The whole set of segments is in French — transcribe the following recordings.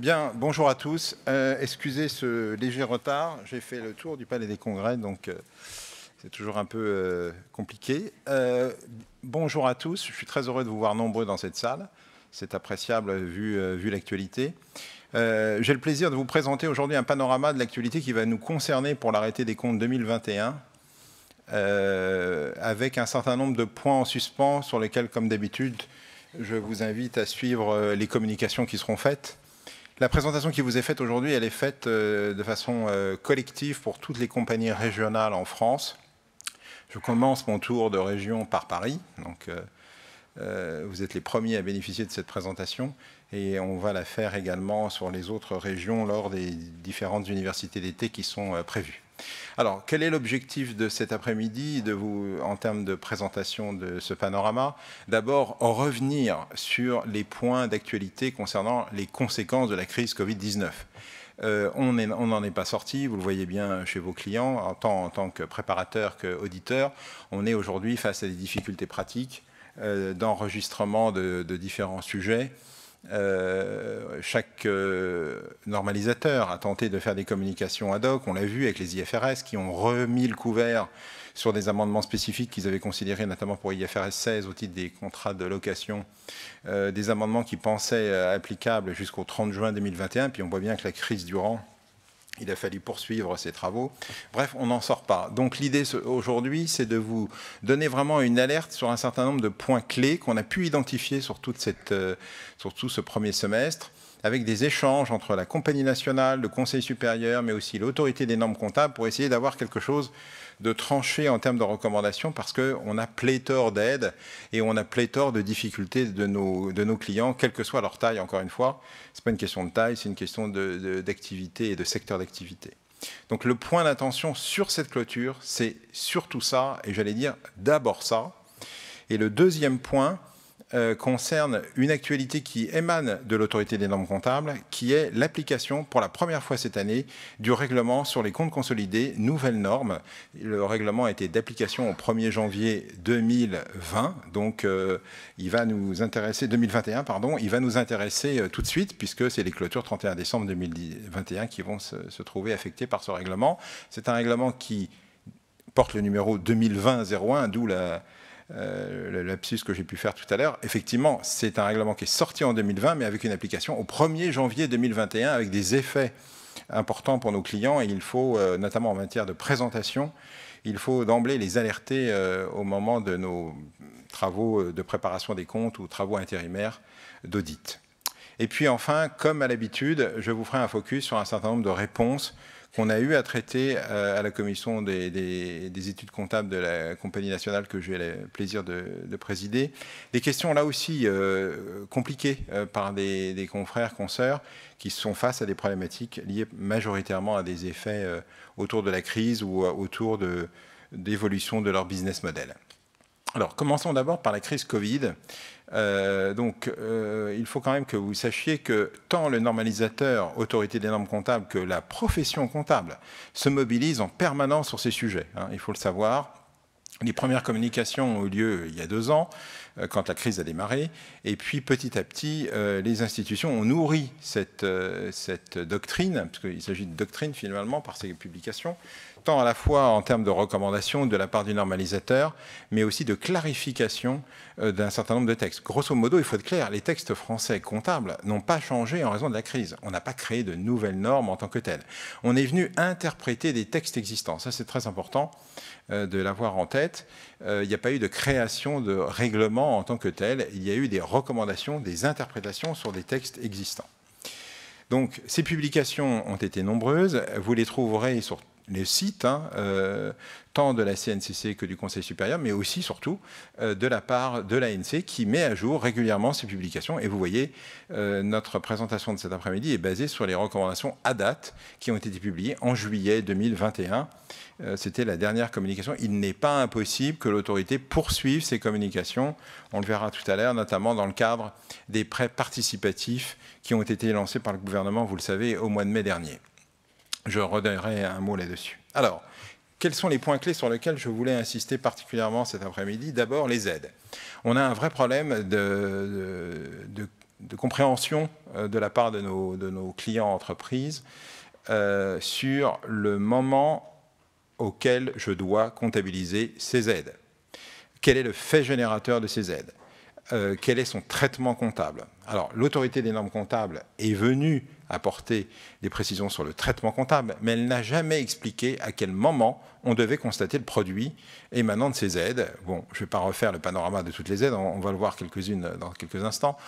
Bien, bonjour à tous. Euh, excusez ce léger retard. J'ai fait le tour du Palais des Congrès, donc euh, c'est toujours un peu euh, compliqué. bonjour à tous. Je suis très heureux de vous voir nombreux dans cette salle. C'est appréciable vu, vu l'actualité. J'ai le plaisir de vous présenter aujourd'hui un panorama de l'actualité qui va nous concerner pour l'arrêté des comptes 2021, avec un certain nombre de points en suspens sur lesquels, comme d'habitude, je vous invite à suivre les communications qui seront faites la présentation qui vous est faite aujourd'hui, elle est faite euh, de façon euh, collective pour toutes les compagnies régionales en France. Je commence mon tour de région par Paris. Donc, euh, vous êtes les premiers à bénéficier de cette présentation et on va la faire également sur les autres régions lors des différentes universités d'été qui sont prévues. Alors, quel est l'objectif de cet après-midi en termes de présentation de ce panorama D'abord, revenir sur les points d'actualité concernant les conséquences de la crise Covid-19. Euh, on n'en est pas sorti, vous le voyez bien chez vos clients, en tant, en tant que préparateur qu'auditeur. On est aujourd'hui face à des difficultés pratiques euh, d'enregistrement de différents sujets. Euh, chaque euh, normalisateur a tenté de faire des communications ad hoc. On l'a vu avec les IFRS qui ont remis le couvert sur des amendements spécifiques qu'ils avaient considérés, notamment pour IFRS 16 au titre des contrats de location, euh, des amendements qui pensaient applicables jusqu'au 30 juin 2021. Puis on voit bien que la crise durant il a fallu poursuivre ces travaux. Bref, on n'en sort pas. Donc l'idée aujourd'hui, c'est de vous donner vraiment une alerte sur un certain nombre de points clés qu'on a pu identifier sur, euh, sur tout ce premier semestre, avec des échanges entre la Compagnie nationale, le Conseil supérieur, mais aussi l'autorité des normes comptables, pour essayer d'avoir quelque chose de trancher en termes de recommandations parce qu'on a pléthore d'aides et on a pléthore de difficultés de nos, de nos clients, quelle que soit leur taille, encore une fois. Ce n'est pas une question de taille, c'est une question d'activité et de secteur d'activité. Donc le point d'attention sur cette clôture, c'est surtout ça, et j'allais dire d'abord ça. Et le deuxième point, euh, concerne une actualité qui émane de l'autorité des normes comptables, qui est l'application pour la première fois cette année du règlement sur les comptes consolidés, nouvelles normes. Le règlement était d'application au 1er janvier 2020, donc euh, il va nous intéresser, 2021 pardon, il va nous intéresser euh, tout de suite puisque c'est les clôtures 31 décembre 2021 qui vont se, se trouver affectées par ce règlement. C'est un règlement qui porte le numéro 2020-01, d'où la, euh, le lapsus que j'ai pu faire tout à l'heure. Effectivement, c'est un règlement qui est sorti en 2020, mais avec une application au 1er janvier 2021, avec des effets importants pour nos clients. Et il faut, euh, notamment en matière de présentation, il faut d'emblée les alerter euh, au moment de nos travaux de préparation des comptes ou travaux intérimaires d'audit. Et puis enfin, comme à l'habitude, je vous ferai un focus sur un certain nombre de réponses qu'on a eu à traiter euh, à la commission des, études comptables de la compagnie nationale que j'ai le plaisir de, présider. Des questions là aussi euh, compliquées euh, par des, confrères, consoeurs qui sont face à des problématiques liées majoritairement à des effets autour de la crise ou autour d'évolution de, de leur business model. Alors commençons d'abord par la crise Covid euh, donc, euh, il faut quand même que vous sachiez que tant le normalisateur, autorité des normes comptables, que la profession comptable se mobilisent en permanence sur ces sujets. Hein. il faut le savoir. Les premières communications ont eu lieu il y a deux ans, euh, quand la crise a démarré. Et puis, petit à petit, les institutions ont nourri cette, cette doctrine, parce qu'il s'agit de doctrine finalement par ces publications, tant à la fois en termes de recommandations de la part du normalisateur, mais aussi de clarification euh, d'un certain nombre de textes. Grosso modo, il faut être clair, les textes français comptables n'ont pas changé en raison de la crise. On n'a pas créé de nouvelles normes en tant que telles. On est venu interpréter des textes existants. Ça, c'est très important euh, de l'avoir en tête. Euh, il n'y a pas eu de création de règlement en tant que tel. Il y a eu des recommandations, des interprétations sur des textes existants. Donc, ces publications ont été nombreuses. Vous les trouverez sur les sites, hein, euh, tant de la CNCC que du Conseil supérieur, mais aussi, surtout, euh, de la part de l'ANC qui met à jour régulièrement ses publications. Et vous voyez, euh, notre présentation de cet après-midi est basée sur les recommandations à date qui ont été publiées en juillet 2021. C'était la dernière communication. Il n'est pas impossible que l'autorité poursuive ces communications. On le verra tout à l'heure, notamment dans le cadre des prêts participatifs qui ont été lancés par le gouvernement, vous le savez, au mois de mai dernier. Je redonnerai un mot là-dessus. Alors, quels sont les points clés sur lesquels je voulais insister particulièrement cet après-midi D'abord, les aides. On a un vrai problème de, compréhension euh, de la part de nos, clients entreprises euh, sur le moment auquel je dois comptabiliser ces aides. Quel est le fait générateur de ces aides euh, Quel est son traitement comptable Alors, l'autorité des normes comptables est venue Apporter des précisions sur le traitement comptable, mais elle n'a jamais expliqué à quel moment on devait constater le produit émanant de ces aides. Bon, je ne vais pas refaire le panorama de toutes les aides, on, va le voir quelques-unes dans quelques instants,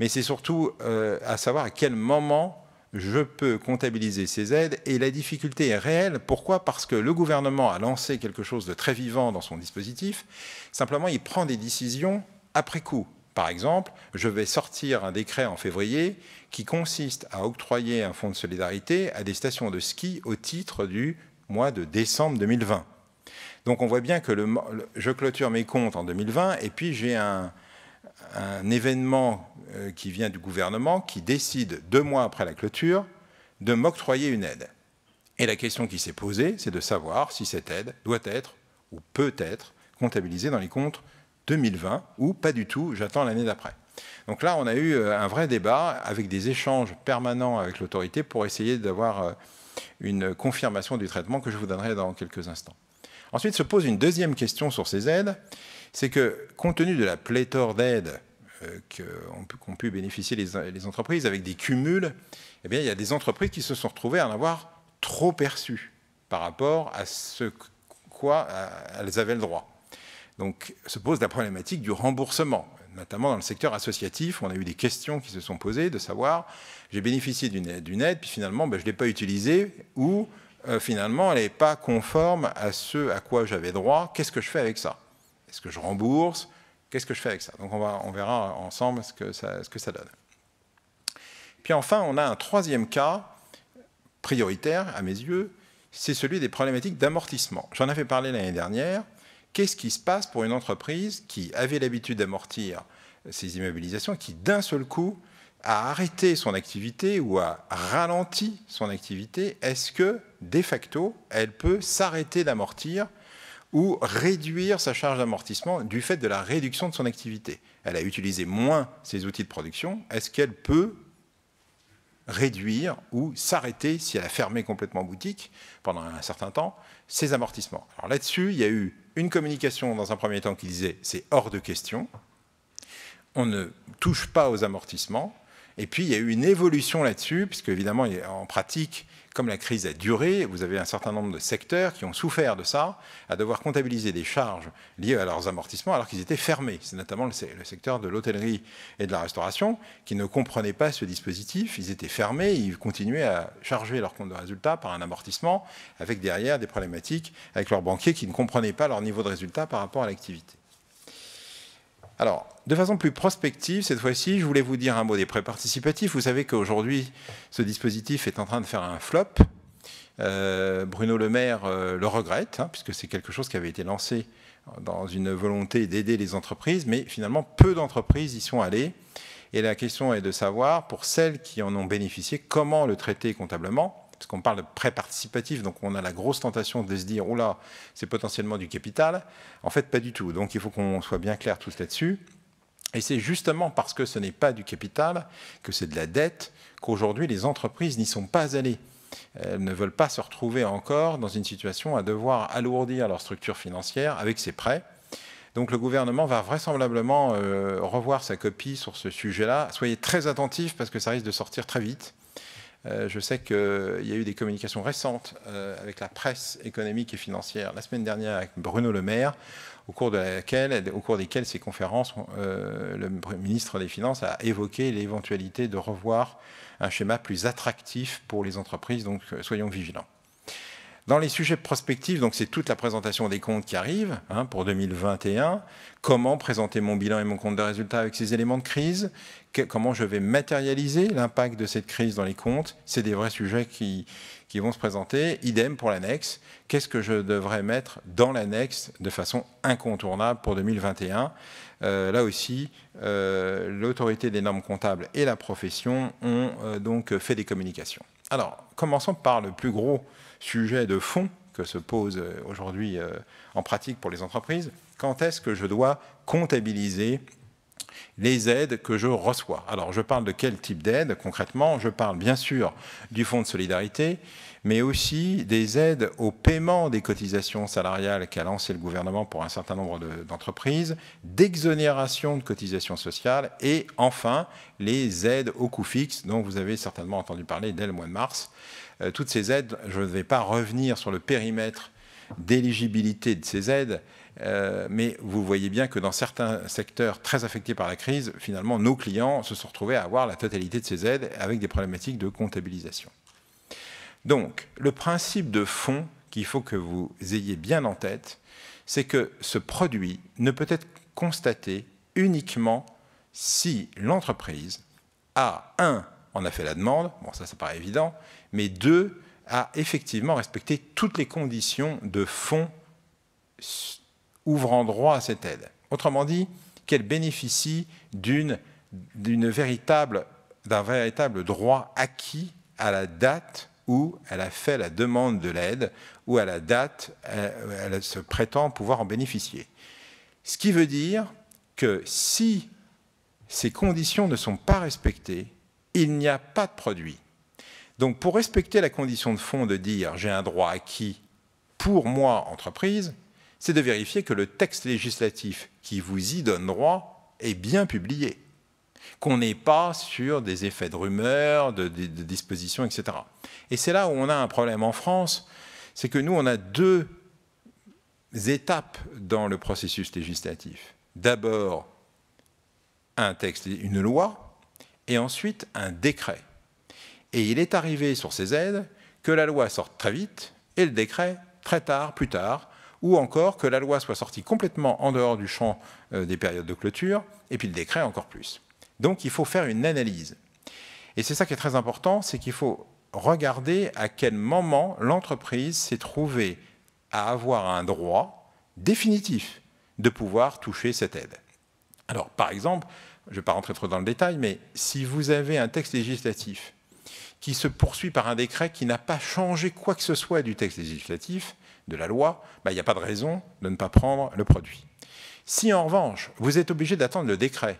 mais c'est surtout euh, à savoir à quel moment je peux comptabiliser ces aides et la difficulté est réelle. Pourquoi Parce que le gouvernement a lancé quelque chose de très vivant dans son dispositif, simplement il prend des décisions après coup. Par exemple, je vais sortir un décret en février qui consiste à octroyer un fonds de solidarité à des stations de ski au titre du mois de décembre 2020. Donc on voit bien que je clôture mes comptes en 2020 et puis j'ai un, un événement euh, qui vient du gouvernement qui décide deux mois après la clôture de m'octroyer une aide. Et la question qui s'est posée, c'est de savoir si cette aide doit être ou peut être comptabilisée dans les comptes 2020 ou pas du tout, j'attends l'année d'après. Donc là, on a eu euh, un vrai débat avec des échanges permanents avec l'autorité pour essayer d'avoir euh, une confirmation du traitement que je vous donnerai dans quelques instants. Ensuite se pose une deuxième question sur ces aides, c'est que compte tenu de la pléthore d'aides euh, qu'ont pu bénéficier les entreprises avec des cumuls, eh bien, il y a des entreprises qui se sont retrouvées à en avoir trop perçu par rapport à ce quoi elles avaient le droit. Donc se pose la problématique du remboursement, notamment dans le secteur associatif. On a eu des questions qui se sont posées de savoir, j'ai bénéficié d'une aide, puis finalement ben, je ne l'ai pas utilisée, ou euh, finalement elle n'est pas conforme à ce à quoi j'avais droit. Qu'est-ce que je fais avec ça Est-ce que je rembourse Qu'est-ce que je fais avec ça Donc on, va, verra ensemble ce que, ça, ce que ça donne. Puis enfin, on a un troisième cas prioritaire à mes yeux, c'est celui des problématiques d'amortissement. J'en avais parlé l'année dernière. Qu'est-ce qui se passe pour une entreprise qui avait l'habitude d'amortir ses immobilisations, qui d'un seul coup a arrêté son activité ou a ralenti son activité, est-ce que, de facto, elle peut s'arrêter d'amortir ou réduire sa charge d'amortissement du fait de la réduction de son activité Elle a utilisé moins ses outils de production, est-ce qu'elle peut réduire ou s'arrêter, si elle a fermé complètement boutique pendant un certain temps, ses amortissements Alors là-dessus, il y a eu une communication dans un premier temps qui disait c'est hors de question, on ne touche pas aux amortissements, et puis il y a eu une évolution là-dessus, puisque évidemment en pratique, comme la crise a duré, vous avez un certain nombre de secteurs qui ont souffert de ça, à devoir comptabiliser des charges liées à leurs amortissements alors qu'ils étaient fermés. C'est notamment le secteur de l'hôtellerie et de la restauration qui ne comprenaient pas ce dispositif. Ils étaient fermés, ils continuaient à charger leur compte de résultat par un amortissement avec derrière des problématiques avec leurs banquiers qui ne comprenaient pas leur niveau de résultat par rapport à l'activité. Alors, de façon plus prospective, cette fois-ci, je voulais vous dire un mot des prêts participatifs. Vous savez qu'aujourd'hui, ce dispositif est en train de faire un flop. Euh, Bruno Le Maire euh, le regrette, hein, puisque c'est quelque chose qui avait été lancé dans une volonté d'aider les entreprises, mais finalement, peu d'entreprises y sont allées. Et la question est de savoir, pour celles qui en ont bénéficié, comment le traiter comptablement parce qu'on parle de prêts participatifs, donc on a la grosse tentation de se dire, oula, oh c'est potentiellement du capital. En fait, pas du tout. Donc il faut qu'on soit bien clair tous là-dessus. Et c'est justement parce que ce n'est pas du capital, que c'est de la dette, qu'aujourd'hui les entreprises n'y sont pas allées. Elles ne veulent pas se retrouver encore dans une situation à devoir alourdir leur structure financière avec ces prêts. Donc le gouvernement va vraisemblablement euh, revoir sa copie sur ce sujet-là. Soyez très attentifs parce que ça risque de sortir très vite. Euh, je sais qu'il euh, y a eu des communications récentes euh, avec la presse économique et financière la semaine dernière avec Bruno Le Maire, au cours, desquelles ces conférences, le ministre des Finances a évoqué l'éventualité de revoir un schéma plus attractif pour les entreprises, donc soyons vigilants. Dans les sujets prospectifs, donc c'est toute la présentation des comptes qui arrive hein, pour 2021. Comment présenter mon bilan et mon compte de résultat avec ces éléments de crise comment je vais matérialiser l'impact de cette crise dans les comptes. C'est des vrais sujets qui, vont se présenter. Idem pour l'annexe. Qu'est-ce que je devrais mettre dans l'annexe de façon incontournable pour 2021 euh, Là aussi, euh, l'autorité des normes comptables et la profession ont euh, donc fait des communications. Alors, commençons par le plus gros sujet de fond que se pose aujourd'hui en pratique pour les entreprises. Quand est-ce que je dois comptabiliser les aides que je reçois. Alors je parle de quel type d'aide concrètement Je parle bien sûr du Fonds de solidarité, mais aussi des aides au paiement des cotisations salariales qu'a lancé le gouvernement pour un certain nombre d'entreprises, d'exonération de cotisations sociales et enfin les aides au coût fixe dont vous avez certainement entendu parler dès le mois de mars. Euh, toutes ces aides, je ne vais pas revenir sur le périmètre d'éligibilité de ces aides, euh, mais vous voyez bien que dans certains secteurs très affectés par la crise, finalement, nos clients se sont retrouvés à avoir la totalité de ces aides avec des problématiques de comptabilisation. Donc, le principe de fond qu'il faut que vous ayez bien en tête, c'est que ce produit ne peut être constaté uniquement si l'entreprise a, un, en a fait la demande, bon ça ça paraît évident, mais deux, a effectivement respecté toutes les conditions de fond ouvrant droit à cette aide. Autrement dit, qu'elle bénéficie d'un véritable droit acquis à la date où elle a fait la demande de l'aide, ou à la date où euh, elle se prétend pouvoir en bénéficier. Ce qui veut dire que si ces conditions ne sont pas respectées, il n'y a pas de produit. Donc pour respecter la condition de fond de dire j'ai un droit acquis pour moi entreprise, c'est de vérifier que le texte législatif qui vous y donne droit est bien publié, qu'on n'est pas sur des effets de rumeurs, de, dispositions, etc. Et c'est là où on a un problème en France, c'est que nous, on a deux étapes dans le processus législatif. D'abord, un texte, une loi, et ensuite un décret. Et il est arrivé sur ces aides que la loi sorte très vite et le décret très tard, plus tard, ou encore que la loi soit sortie complètement en dehors du champ euh, des périodes de clôture, et puis le décret encore plus. Donc il faut faire une analyse. Et c'est ça qui est très important, c'est qu'il faut regarder à quel moment l'entreprise s'est trouvée à avoir un droit définitif de pouvoir toucher cette aide. Alors par exemple, je ne vais pas rentrer trop dans le détail, mais si vous avez un texte législatif qui se poursuit par un décret qui n'a pas changé quoi que ce soit du texte législatif, de la loi, bah, il n'y a pas de raison de ne pas prendre le produit. Si en revanche, vous êtes obligé d'attendre le décret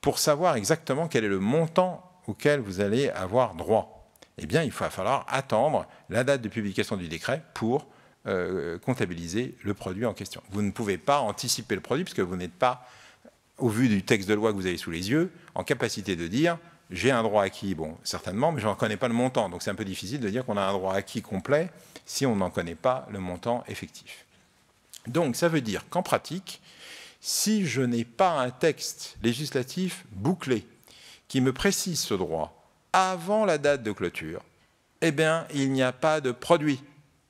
pour savoir exactement quel est le montant auquel vous allez avoir droit, eh bien, il va falloir attendre la date de publication du décret pour euh, comptabiliser le produit en question. Vous ne pouvez pas anticiper le produit puisque vous n'êtes pas, au vu du texte de loi que vous avez sous les yeux, en capacité de dire j'ai un droit acquis, bon, certainement, mais je n'en connais pas le montant. Donc c'est un peu difficile de dire qu'on a un droit acquis complet si on n'en connaît pas le montant effectif. Donc ça veut dire qu'en pratique, si je n'ai pas un texte législatif bouclé qui me précise ce droit avant la date de clôture, eh bien, il n'y a pas de produit.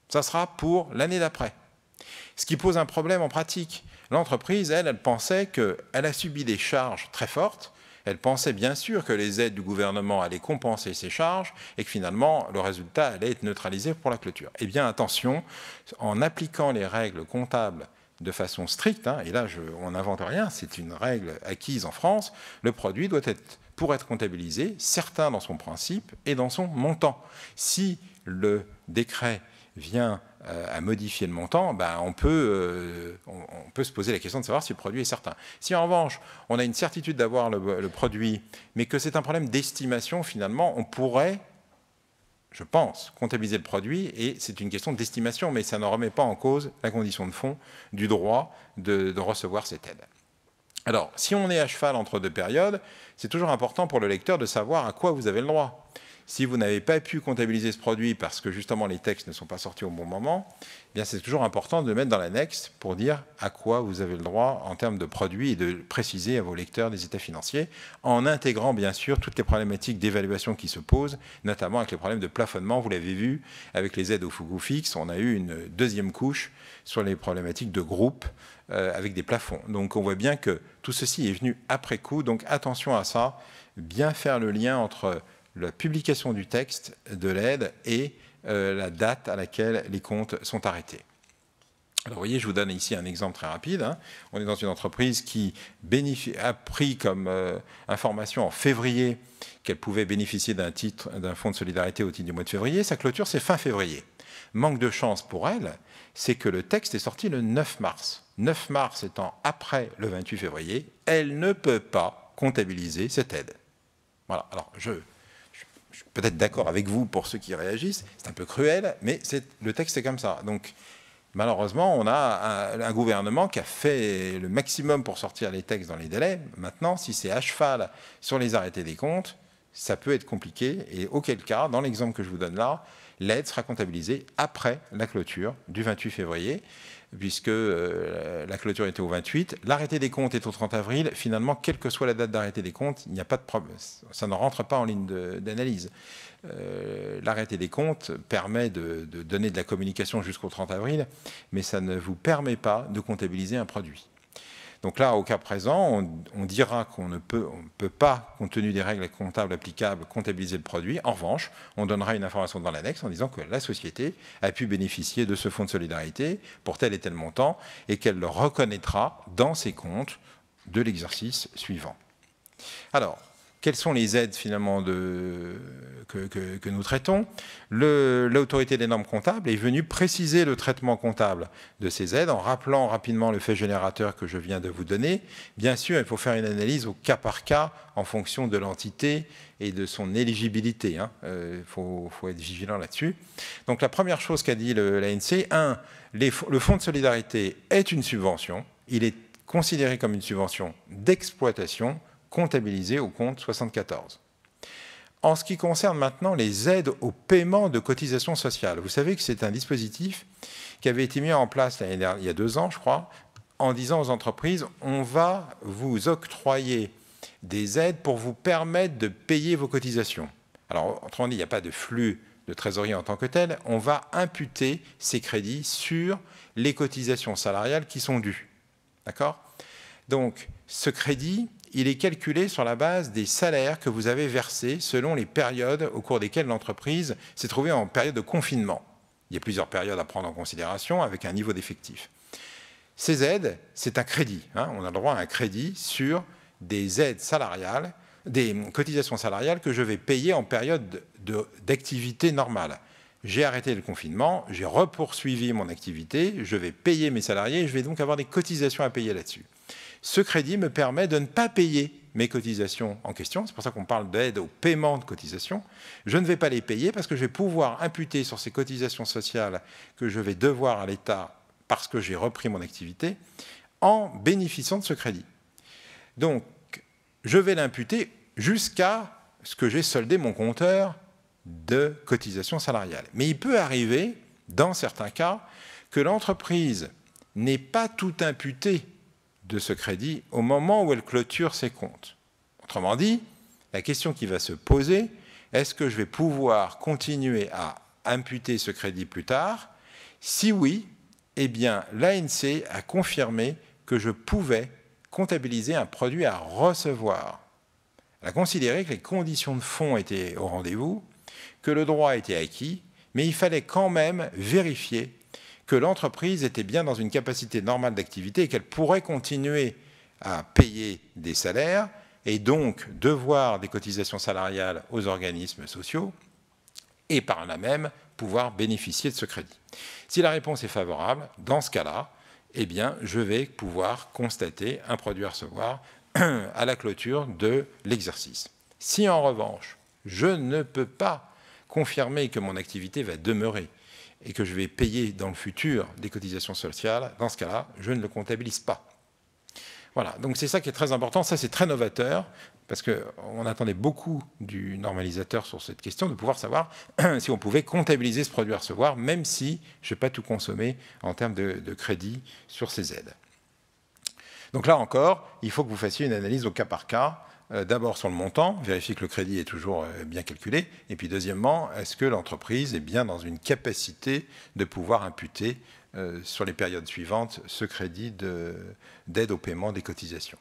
Ça sera pour l'année d'après. Ce qui pose un problème en pratique. L'entreprise, elle, elle pensait qu'elle a subi des charges très fortes elle pensait bien sûr que les aides du gouvernement allaient compenser ces charges et que finalement le résultat allait être neutralisé pour la clôture. Eh bien attention, en appliquant les règles comptables de façon stricte, hein, et là je, on n'invente rien, c'est une règle acquise en France, le produit doit être, pour être comptabilisé, certain dans son principe et dans son montant. Si le décret vient euh, à modifier le montant, ben on, peut, euh, on, peut se poser la question de savoir si le produit est certain. Si en revanche, on a une certitude d'avoir le, produit, mais que c'est un problème d'estimation, finalement, on pourrait, je pense, comptabiliser le produit, et c'est une question d'estimation, mais ça ne remet pas en cause la condition de fond du droit de recevoir cette aide. Alors, si on est à cheval entre deux périodes, c'est toujours important pour le lecteur de savoir à quoi vous avez le droit. Si vous n'avez pas pu comptabiliser ce produit parce que justement les textes ne sont pas sortis au bon moment, eh bien c'est toujours important de le mettre dans l'annexe pour dire à quoi vous avez le droit en termes de produits et de préciser à vos lecteurs des états financiers, en intégrant bien sûr toutes les problématiques d'évaluation qui se posent, notamment avec les problèmes de plafonnement. Vous l'avez vu avec les aides au fougou fixe, on a eu une deuxième couche sur les problématiques de groupe euh, avec des plafonds. Donc on voit bien que tout ceci est venu après coup. Donc attention à ça, bien faire le lien entre la publication du texte de l'aide et euh, la date à laquelle les comptes sont arrêtés. Alors, vous voyez, je vous donne ici un exemple très rapide. Hein. On est dans une entreprise qui a pris comme euh, information en février qu'elle pouvait bénéficier d'un titre, d'un fonds de solidarité au titre du mois de février. Sa clôture, c'est fin février. Manque de chance pour elle, c'est que le texte est sorti le 9 mars. 9 mars étant après le 28 février, elle ne peut pas comptabiliser cette aide. Voilà. Alors, je je suis peut-être d'accord avec vous pour ceux qui réagissent, c'est un peu cruel, mais le texte est comme ça. Donc, malheureusement, on a un, gouvernement qui a fait le maximum pour sortir les textes dans les délais. Maintenant, si c'est à cheval sur les arrêtés des comptes, ça peut être compliqué. Et auquel cas, dans l'exemple que je vous donne là, l'aide sera comptabilisée après la clôture du 28 février puisque euh, la clôture était au 28. L'arrêté des comptes est au 30 avril. Finalement, quelle que soit la date d'arrêté des comptes, il n'y a pas de problème. Ça ne rentre pas en ligne d'analyse. Euh, l'arrêté des comptes permet de, de donner de la communication jusqu'au 30 avril, mais ça ne vous permet pas de comptabiliser un produit. Donc là, au cas présent, on, dira qu'on ne peut, peut pas, compte tenu des règles comptables applicables, comptabiliser le produit. En revanche, on donnera une information dans l'annexe en disant que la société a pu bénéficier de ce fonds de solidarité pour tel et tel montant et qu'elle le reconnaîtra dans ses comptes de l'exercice suivant. Alors, quelles sont les aides finalement de, que, nous traitons. L'autorité des normes comptables est venue préciser le traitement comptable de ces aides en rappelant rapidement le fait générateur que je viens de vous donner. Bien sûr, il faut faire une analyse au cas par cas en fonction de l'entité et de son éligibilité. Il hein. euh, faut, être vigilant là-dessus. Donc la première chose qu'a dit l'ANC, un, le fonds de solidarité est une subvention. Il est considéré comme une subvention d'exploitation comptabilisé au compte 74. En ce qui concerne maintenant les aides au paiement de cotisations sociales, vous savez que c'est un dispositif qui avait été mis en place dernière, il y a deux ans, je crois, en disant aux entreprises, on va vous octroyer des aides pour vous permettre de payer vos cotisations. Alors, autrement dit, il n'y a pas de flux de trésorerie en tant que tel, on va imputer ces crédits sur les cotisations salariales qui sont dues. D'accord Donc, ce crédit, il est calculé sur la base des salaires que vous avez versés selon les périodes au cours desquelles l'entreprise s'est trouvée en période de confinement. Il y a plusieurs périodes à prendre en considération avec un niveau d'effectif. Ces aides, c'est un crédit. Hein. on a le droit à un crédit sur des aides salariales, des cotisations salariales que je vais payer en période d'activité normale. J'ai arrêté le confinement, j'ai repoursuivi mon activité, je vais payer mes salariés, je vais donc avoir des cotisations à payer là-dessus ce crédit me permet de ne pas payer mes cotisations en question. C'est pour ça qu'on parle d'aide au paiement de cotisations. Je ne vais pas les payer parce que je vais pouvoir imputer sur ces cotisations sociales que je vais devoir à l'État parce que j'ai repris mon activité en bénéficiant de ce crédit. Donc, je vais l'imputer jusqu'à ce que j'ai soldé mon compteur de cotisations salariales. Mais il peut arriver, dans certains cas, que l'entreprise n'ait pas tout imputé de ce crédit au moment où elle clôture ses comptes. Autrement dit, la question qui va se poser, est-ce que je vais pouvoir continuer à imputer ce crédit plus tard Si oui, eh bien l'ANC a confirmé que je pouvais comptabiliser un produit à recevoir. Elle a considéré que les conditions de fonds étaient au rendez-vous, que le droit était acquis, mais il fallait quand même vérifier que l'entreprise était bien dans une capacité normale d'activité et qu'elle pourrait continuer à payer des salaires et donc devoir des cotisations salariales aux organismes sociaux et par là même pouvoir bénéficier de ce crédit. Si la réponse est favorable, dans ce cas-là, eh bien, je vais pouvoir constater un produit à recevoir à la clôture de l'exercice. Si en revanche, je ne peux pas confirmer que mon activité va demeurer, et que je vais payer dans le futur des cotisations sociales, dans ce cas-là, je ne le comptabilise pas. Voilà, donc c'est ça qui est très important, ça c'est très novateur, parce qu'on attendait beaucoup du normalisateur sur cette question, de pouvoir savoir si on pouvait comptabiliser ce produit à recevoir, même si je vais pas tout consommer en termes de, de crédit sur ces aides. Donc là encore, il faut que vous fassiez une analyse au cas par cas, euh, d'abord sur le montant, vérifier que le crédit est toujours euh, bien calculé, et puis deuxièmement, est-ce que l'entreprise est bien dans une capacité de pouvoir imputer euh, sur les périodes suivantes ce crédit d'aide au paiement des cotisations.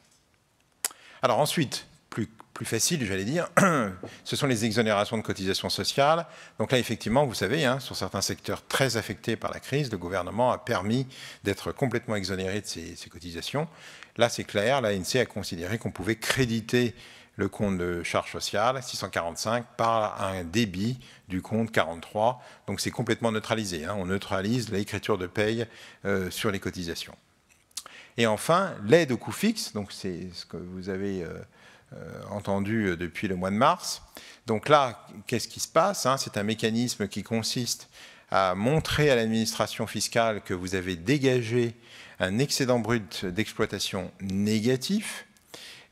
Alors ensuite, plus, facile, j'allais dire, ce sont les exonérations de cotisations sociales. Donc là, effectivement, vous savez, hein, sur certains secteurs très affectés par la crise, le gouvernement a permis d'être complètement exonéré de ces cotisations. Là, c'est clair, l'ANC a considéré qu'on pouvait créditer le compte de charge sociale 645 par un débit du compte 43. Donc c'est complètement neutralisé. Hein. On neutralise l'écriture de paye euh, sur les cotisations. Et enfin, l'aide au coût fixe, donc c'est ce que vous avez euh, euh, entendu depuis le mois de mars. Donc là, qu'est-ce qui se passe hein? C'est un mécanisme qui consiste à montrer à l'administration fiscale que vous avez dégagé un excédent brut d'exploitation négatif,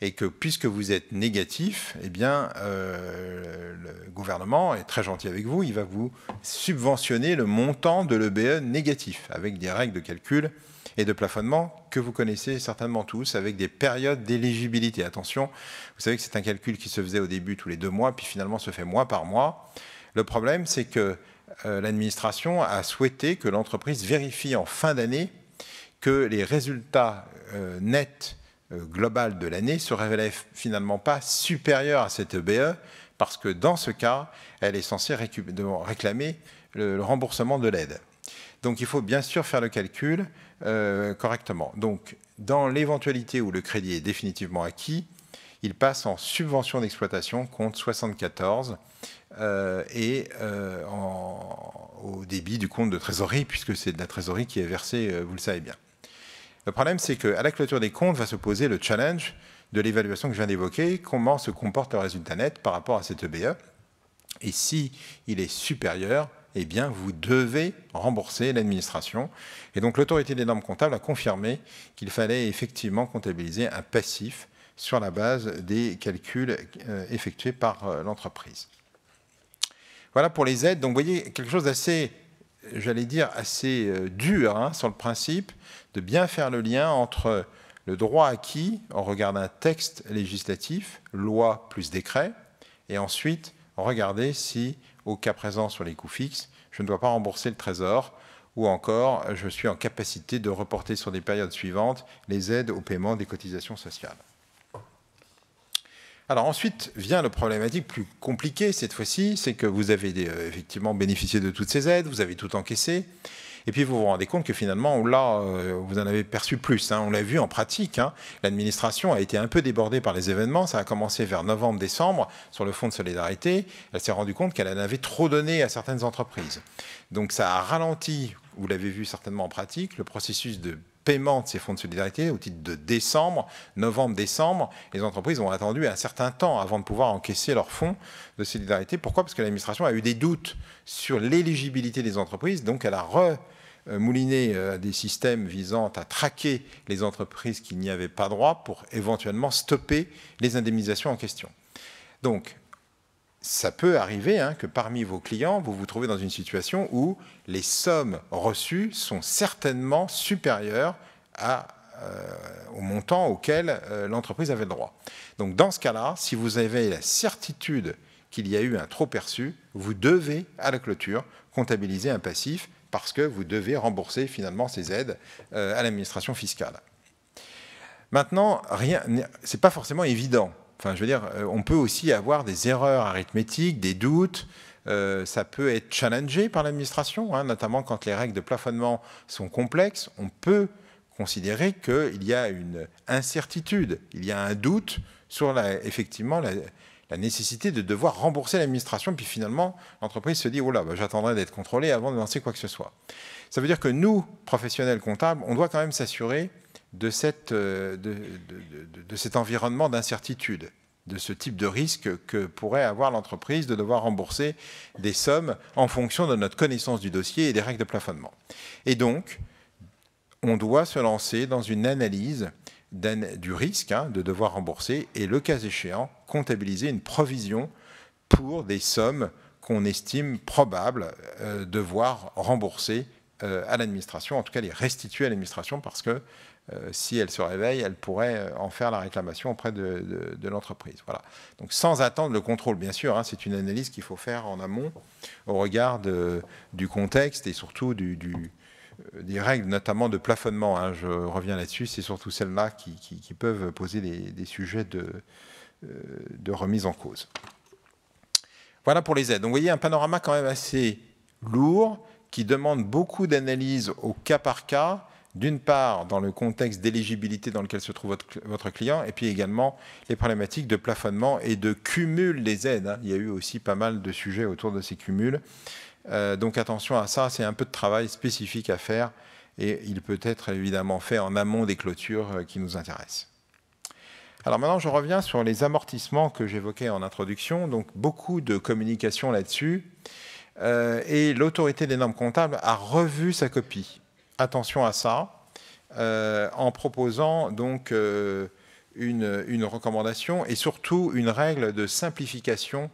et que puisque vous êtes négatif, eh bien, euh, le gouvernement est très gentil avec vous, il va vous subventionner le montant de l'EBE négatif, avec des règles de calcul et de plafonnement que vous connaissez certainement tous, avec des périodes d'éligibilité. Attention, vous savez que c'est un calcul qui se faisait au début tous les deux mois, puis finalement se fait mois par mois. Le problème, c'est que euh, l'administration a souhaité que l'entreprise vérifie en fin d'année que les résultats euh, nets euh, globaux de l'année se révélaient finalement pas supérieurs à cette EBE, e, parce que dans ce cas, elle est censée réclamer le, remboursement de l'aide. Donc il faut bien sûr faire le calcul euh, correctement. Donc dans l'éventualité où le crédit est définitivement acquis, il passe en subvention d'exploitation compte 74 et au débit du compte de trésorerie, puisque c'est de la trésorerie qui est versée, vous le savez bien. Le problème, c'est qu'à la clôture des comptes va se poser le challenge de l'évaluation que je viens d'évoquer, comment se comporte le résultat net par rapport à cette EBE. E? Et si il est supérieur, eh bien, vous devez rembourser l'administration. Et donc, l'autorité des normes comptables a confirmé qu'il fallait effectivement comptabiliser un passif sur la base des calculs euh, effectués par euh, l'entreprise. Voilà pour les aides. Donc, vous voyez, quelque chose d'assez, j'allais dire, assez euh, dur hein, sur le principe, de bien faire le lien entre le droit acquis en regard un texte législatif, loi plus décret, et ensuite regarder si, au cas présent sur les coûts fixes, je ne dois pas rembourser le Trésor, ou encore je suis en capacité de reporter sur des périodes suivantes les aides au paiement des cotisations sociales. Alors ensuite vient le problématique plus compliquée cette fois-ci, c'est que vous avez euh, effectivement bénéficié de toutes ces aides, vous avez tout encaissé, et puis vous vous rendez compte que finalement, là, euh, vous en avez perçu plus. Hein. On l'a vu en pratique. Hein. L'administration a été un peu débordée par les événements. Ça a commencé vers novembre-décembre sur le fonds de solidarité. Elle s'est rendue compte qu'elle en avait trop donné à certaines entreprises. Donc ça a ralenti, vous l'avez vu certainement en pratique, le processus de paiement de ces fonds de solidarité au titre de décembre, novembre, décembre. Les entreprises ont attendu un certain temps avant de pouvoir encaisser leurs fonds de solidarité. Pourquoi Parce que l'administration a eu des doutes sur l'éligibilité des entreprises, donc elle a re euh, Moulinet euh, des systèmes visant à traquer les entreprises qui n'y avaient pas droit pour éventuellement stopper les indemnisations en question. Donc, ça peut arriver hein, que parmi vos clients, vous vous trouvez dans une situation où les sommes reçues sont certainement supérieures euh, au montant auquel l'entreprise avait le droit. Donc dans ce cas-là, si vous avez la certitude qu'il y a eu un trop perçu, vous devez, à la clôture, comptabiliser un passif parce que vous devez rembourser finalement ces aides euh, à l'administration fiscale. Maintenant, rien, c'est pas forcément évident. Enfin, je veux dire, euh, on peut aussi avoir des erreurs arithmétiques, des doutes. Euh, ça peut être challengé par l'administration, hein, notamment quand les règles de plafonnement sont complexes. On peut considérer qu'il y a une incertitude, il y a un doute sur la, effectivement la, la nécessité de devoir rembourser l'administration, puis finalement, l'entreprise se dit, oh là, bah, j'attendrai d'être contrôlé avant de lancer quoi que ce soit. Ça veut dire que nous, professionnels comptables, on doit quand même s'assurer euh, de, de cet environnement d'incertitude de ce type de risque que pourrait avoir l'entreprise de devoir rembourser des sommes en fonction de notre connaissance du dossier et des règles de plafonnement. Et donc, on doit se lancer dans une analyse du risque hein, de devoir rembourser et, le cas échéant, comptabiliser une provision pour des sommes qu'on estime probable de euh, devoir rembourser euh, à l'administration, en tout cas les restituer à l'administration parce que euh, si elle se réveille, elle pourrait en faire la réclamation auprès de, l'entreprise. Voilà. Donc sans attendre le contrôle, bien sûr, hein, c'est une analyse qu'il faut faire en amont au regard du contexte et surtout du euh, des règles, notamment de plafonnement, hein, je reviens là-dessus, c'est surtout celles-là qui, peuvent poser des, sujets de, euh, de, remise en cause. Voilà pour les aides. Donc vous voyez un panorama quand même assez lourd qui demande beaucoup d'analyse au cas par cas, d'une part dans le contexte d'éligibilité dans lequel se trouve votre, client, et puis également les problématiques de plafonnement et de cumul des aides. Hein. Il y a eu aussi pas mal de sujets autour de ces cumuls. Euh, donc attention à ça, c'est un peu de travail spécifique à faire et il peut être évidemment fait en amont des clôtures euh, qui nous intéressent. Alors maintenant, je reviens sur les amortissements que j'évoquais en introduction, donc beaucoup de communication là-dessus. Euh, et l'autorité des normes comptables a revu sa copie. Attention à ça, en proposant donc une, une, recommandation et surtout une règle de simplification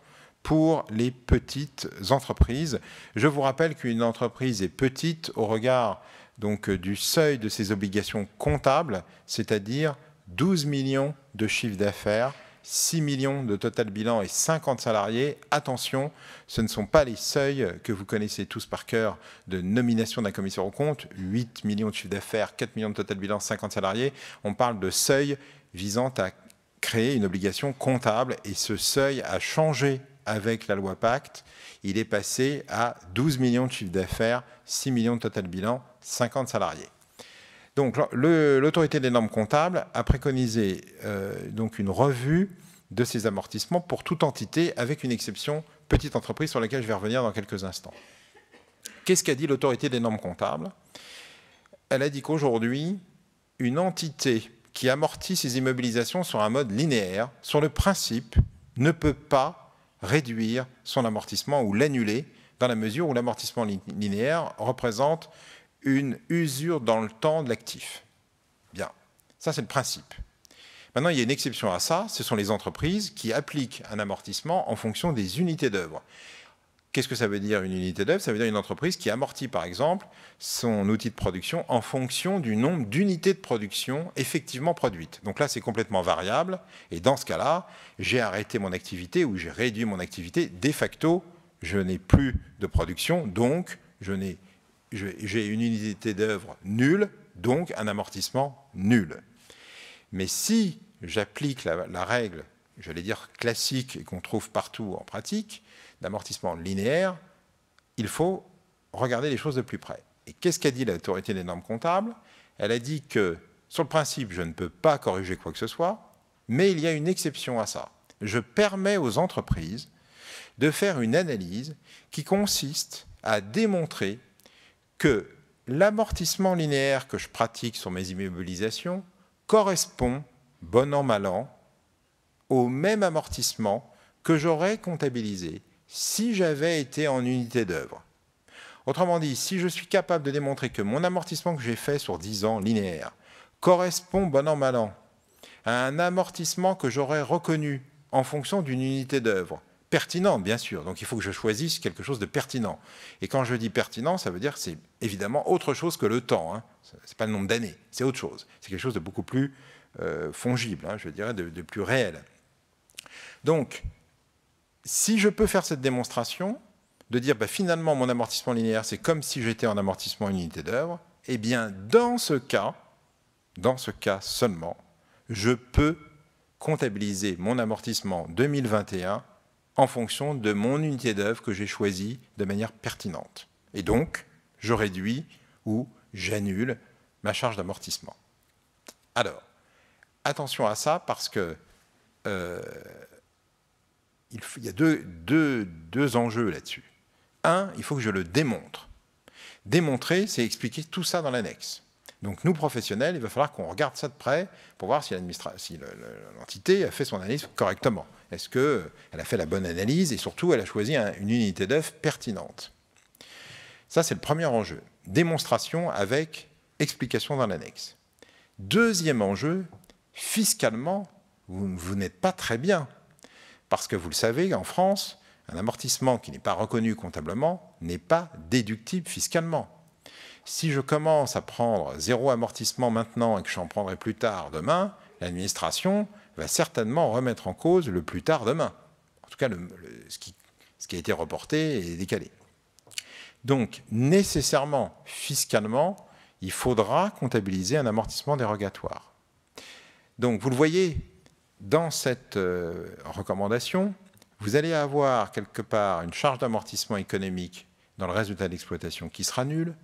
pour les petites entreprises. Je vous rappelle qu'une entreprise est petite au regard donc euh, du seuil de ses obligations comptables, c'est-à-dire 12 millions de chiffre d'affaires, 6 millions de total bilan et 50 salariés. Attention, ce ne sont pas les seuils que vous connaissez tous par cœur de nomination d'un commissaire au compte, 8 millions de chiffre d'affaires, 4 millions de total bilan, 50 salariés. On parle de seuil visant à créer une obligation comptable et ce seuil a changé avec la loi Pacte, il est passé à 12 millions de chiffres d'affaires, 6 millions de total bilan, 50 salariés. Donc l'autorité des normes comptables a préconisé euh, donc une revue de ces amortissements pour toute entité, avec une exception petite entreprise sur laquelle je vais revenir dans quelques instants. Qu'est-ce qu'a dit l'autorité des normes comptables Elle a dit qu'aujourd'hui, une entité qui amortit ses immobilisations sur un mode linéaire, sur le principe, ne peut pas réduire son amortissement ou l'annuler dans la mesure où l'amortissement linéaire représente une usure dans le temps de l'actif. Bien, ça c'est le principe. Maintenant, il y a une exception à ça, ce sont les entreprises qui appliquent un amortissement en fonction des unités d'œuvre. Qu'est-ce que ça veut dire une unité d'œuvre Ça veut dire une entreprise qui amortit, par exemple, son outil de production en fonction du nombre d'unités de production effectivement produites. Donc là, c'est complètement variable. Et dans ce cas-là, j'ai arrêté mon activité ou j'ai réduit mon activité. De facto, je n'ai plus de production, donc j'ai une unité d'œuvre nulle, donc un amortissement nul. Mais si j'applique la, la règle, j'allais dire classique, et qu'on trouve partout en pratique, d'amortissement linéaire, il faut regarder les choses de plus près. Et qu'est-ce qu'a dit l'autorité des normes comptables Elle a dit que, sur le principe, je ne peux pas corriger quoi que ce soit, mais il y a une exception à ça. Je permets aux entreprises de faire une analyse qui consiste à démontrer que l'amortissement linéaire que je pratique sur mes immobilisations correspond, bon an, mal an, au même amortissement que j'aurais comptabilisé si j'avais été en unité d'œuvre. Autrement dit, si je suis capable de démontrer que mon amortissement que j'ai fait sur 10 ans linéaire correspond, bon an, mal an, à un amortissement que j'aurais reconnu en fonction d'une unité d'œuvre, pertinente bien sûr, donc il faut que je choisisse quelque chose de pertinent. Et quand je dis pertinent, ça veut dire que c'est évidemment autre chose que le temps, hein. ce n'est pas le nombre d'années, c'est autre chose, c'est quelque chose de beaucoup plus euh, fongible, hein, je dirais, de plus réel. Donc, si je peux faire cette démonstration, de dire bah, finalement mon amortissement linéaire, c'est comme si j'étais en amortissement une unité d'œuvre, eh bien dans ce cas, dans ce cas seulement, je peux comptabiliser mon amortissement 2021 en fonction de mon unité d'œuvre que j'ai choisie de manière pertinente. Et donc, je réduis ou j'annule ma charge d'amortissement. Alors, attention à ça parce que euh, il, y a deux, deux, deux enjeux là-dessus. Un, il faut que je le démontre. Démontrer, c'est expliquer tout ça dans l'annexe. Donc nous, professionnels, il va falloir qu'on regarde ça de près pour voir si l'entité a fait son analyse correctement. Est-ce qu'elle a fait la bonne analyse et surtout, elle a choisi une unité d'œuvre pertinente Ça, c'est le premier enjeu. Démonstration avec explication dans l'annexe. Deuxième enjeu, fiscalement, vous, vous n'êtes pas très bien parce que vous le savez, en France, un amortissement qui n'est pas reconnu comptablement n'est pas déductible fiscalement. Si je commence à prendre zéro amortissement maintenant et que j'en prendrai plus tard demain, l'administration va certainement remettre en cause le plus tard demain. En tout cas, ce, qui, a été reporté est décalé. Donc, nécessairement, fiscalement, il faudra comptabiliser un amortissement dérogatoire. Donc, vous le voyez, dans cette euh, recommandation, vous allez avoir quelque part une charge d'amortissement économique dans le résultat d'exploitation qui sera nulle.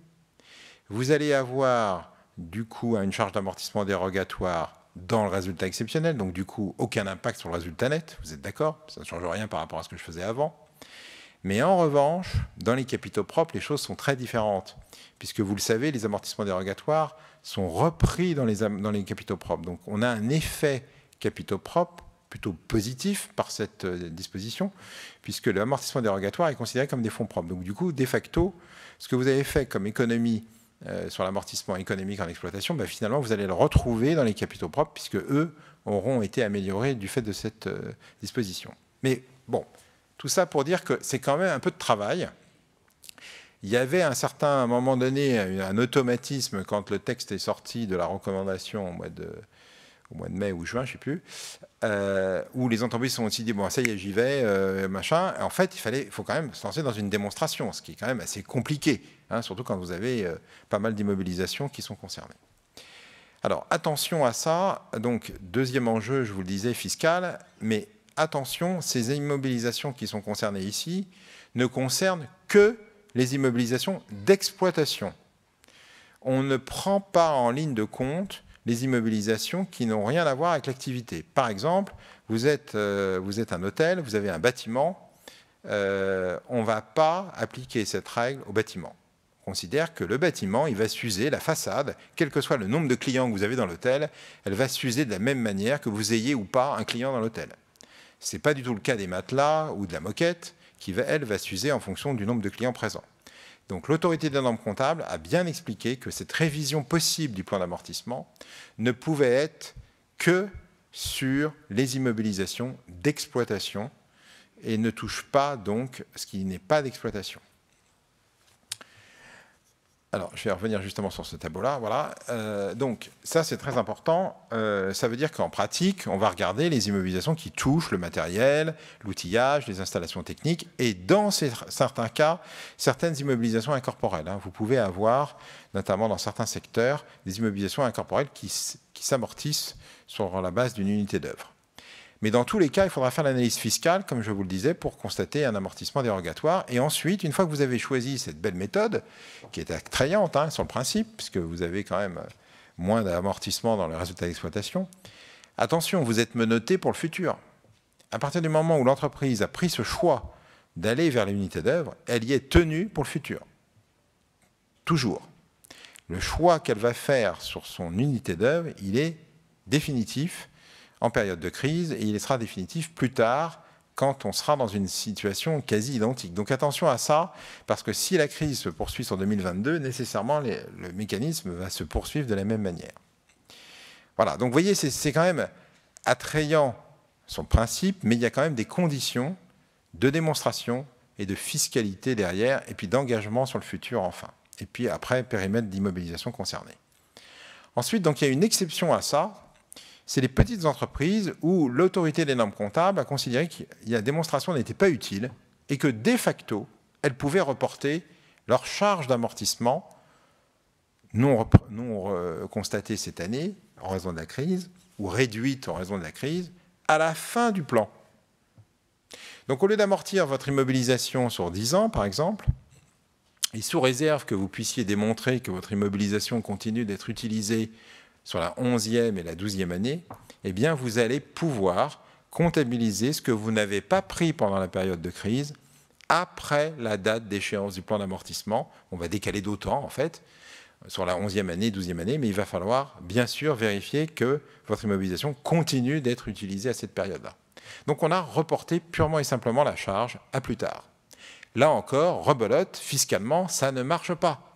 Vous allez avoir du coup une charge d'amortissement dérogatoire dans le résultat exceptionnel, donc du coup aucun impact sur le résultat net, vous êtes d'accord Ça ne change rien par rapport à ce que je faisais avant. Mais en revanche, dans les capitaux propres, les choses sont très différentes, puisque vous le savez, les amortissements dérogatoires sont repris dans les, dans les capitaux propres. Donc on a un effet capitaux propres plutôt positifs par cette euh, disposition, puisque l'amortissement dérogatoire est considéré comme des fonds propres. Donc du coup, de facto, ce que vous avez fait comme économie euh, sur l'amortissement économique en exploitation, bah, finalement, vous allez le retrouver dans les capitaux propres, puisque eux auront été améliorés du fait de cette euh, disposition. Mais bon, tout ça pour dire que c'est quand même un peu de travail. Il y avait à un certain moment donné un automatisme quand le texte est sorti de la recommandation au mois de au mois de mai ou juin, je ne sais plus, euh, où les entreprises sont aussi dit bon ça y est j'y vais, euh, machin. En fait, il fallait, faut quand même se lancer dans une démonstration, ce qui est quand même assez compliqué, hein, surtout quand vous avez euh, pas mal d'immobilisations qui sont concernées. Alors attention à ça. Donc deuxième enjeu, je vous le disais, fiscal, mais attention, ces immobilisations qui sont concernées ici ne concernent que les immobilisations d'exploitation. On ne prend pas en ligne de compte les immobilisations qui n'ont rien à voir avec l'activité. Par exemple, vous êtes, euh, vous êtes un hôtel, vous avez un bâtiment, euh, on ne va pas appliquer cette règle au bâtiment. On considère que le bâtiment, il va s'user, la façade, quel que soit le nombre de clients que vous avez dans l'hôtel, elle va s'user de la même manière que vous ayez ou pas un client dans l'hôtel. Ce n'est pas du tout le cas des matelas ou de la moquette qui, va, elle, va s'user en fonction du nombre de clients présents. Donc l'autorité des normes comptable a bien expliqué que cette révision possible du plan d'amortissement ne pouvait être que sur les immobilisations d'exploitation et ne touche pas donc ce qui n'est pas d'exploitation. Alors, je vais revenir justement sur ce tableau-là. Voilà. Euh, donc, ça, c'est très important. Euh, ça veut dire qu'en pratique, on va regarder les immobilisations qui touchent le matériel, l'outillage, les installations techniques. Et dans certains cas, certaines immobilisations incorporelles. Hein. Vous pouvez avoir, notamment dans certains secteurs, des immobilisations incorporelles qui, qui s'amortissent sur la base d'une unité d'œuvre. Mais dans tous les cas, il faudra faire l'analyse fiscale, comme je vous le disais, pour constater un amortissement dérogatoire. Et ensuite, une fois que vous avez choisi cette belle méthode, qui est attrayante hein, sur le principe, puisque vous avez quand même euh, moins d'amortissement dans le résultat d'exploitation, attention, vous êtes menotté pour le futur. À partir du moment où l'entreprise a pris ce choix d'aller vers l'unité d'œuvre, elle y est tenue pour le futur. Toujours. Le choix qu'elle va faire sur son unité d'œuvre, il est définitif période de crise et il sera définitif plus tard quand on sera dans une situation quasi identique. Donc attention à ça, parce que si la crise se poursuit sur 2022, nécessairement le mécanisme va se poursuivre de la même manière. Voilà, donc vous voyez, c'est quand même attrayant son principe, mais il y a quand même des conditions de démonstration et de fiscalité derrière, et puis d'engagement sur le futur enfin. Et puis après, périmètre d'immobilisation concerné. Ensuite, donc, il y a une exception à ça, c'est les petites entreprises où l'autorité des normes comptables a considéré que la démonstration n'était pas utile et que de facto, elles pouvaient reporter leur charge d'amortissement non, non euh, constatée cette année en raison de la crise ou réduite en raison de la crise à la fin du plan. Donc au lieu d'amortir votre immobilisation sur 10 ans, par exemple, et sous réserve que vous puissiez démontrer que votre immobilisation continue d'être utilisée sur la 11e et la 12e année, eh bien, vous allez pouvoir comptabiliser ce que vous n'avez pas pris pendant la période de crise après la date d'échéance du plan d'amortissement. On va décaler d'autant, en fait, sur la 11e année, 12e année, mais il va falloir, bien sûr, vérifier que votre immobilisation continue d'être utilisée à cette période-là. Donc, on a reporté purement et simplement la charge à plus tard. Là encore, rebelote, fiscalement, ça ne marche pas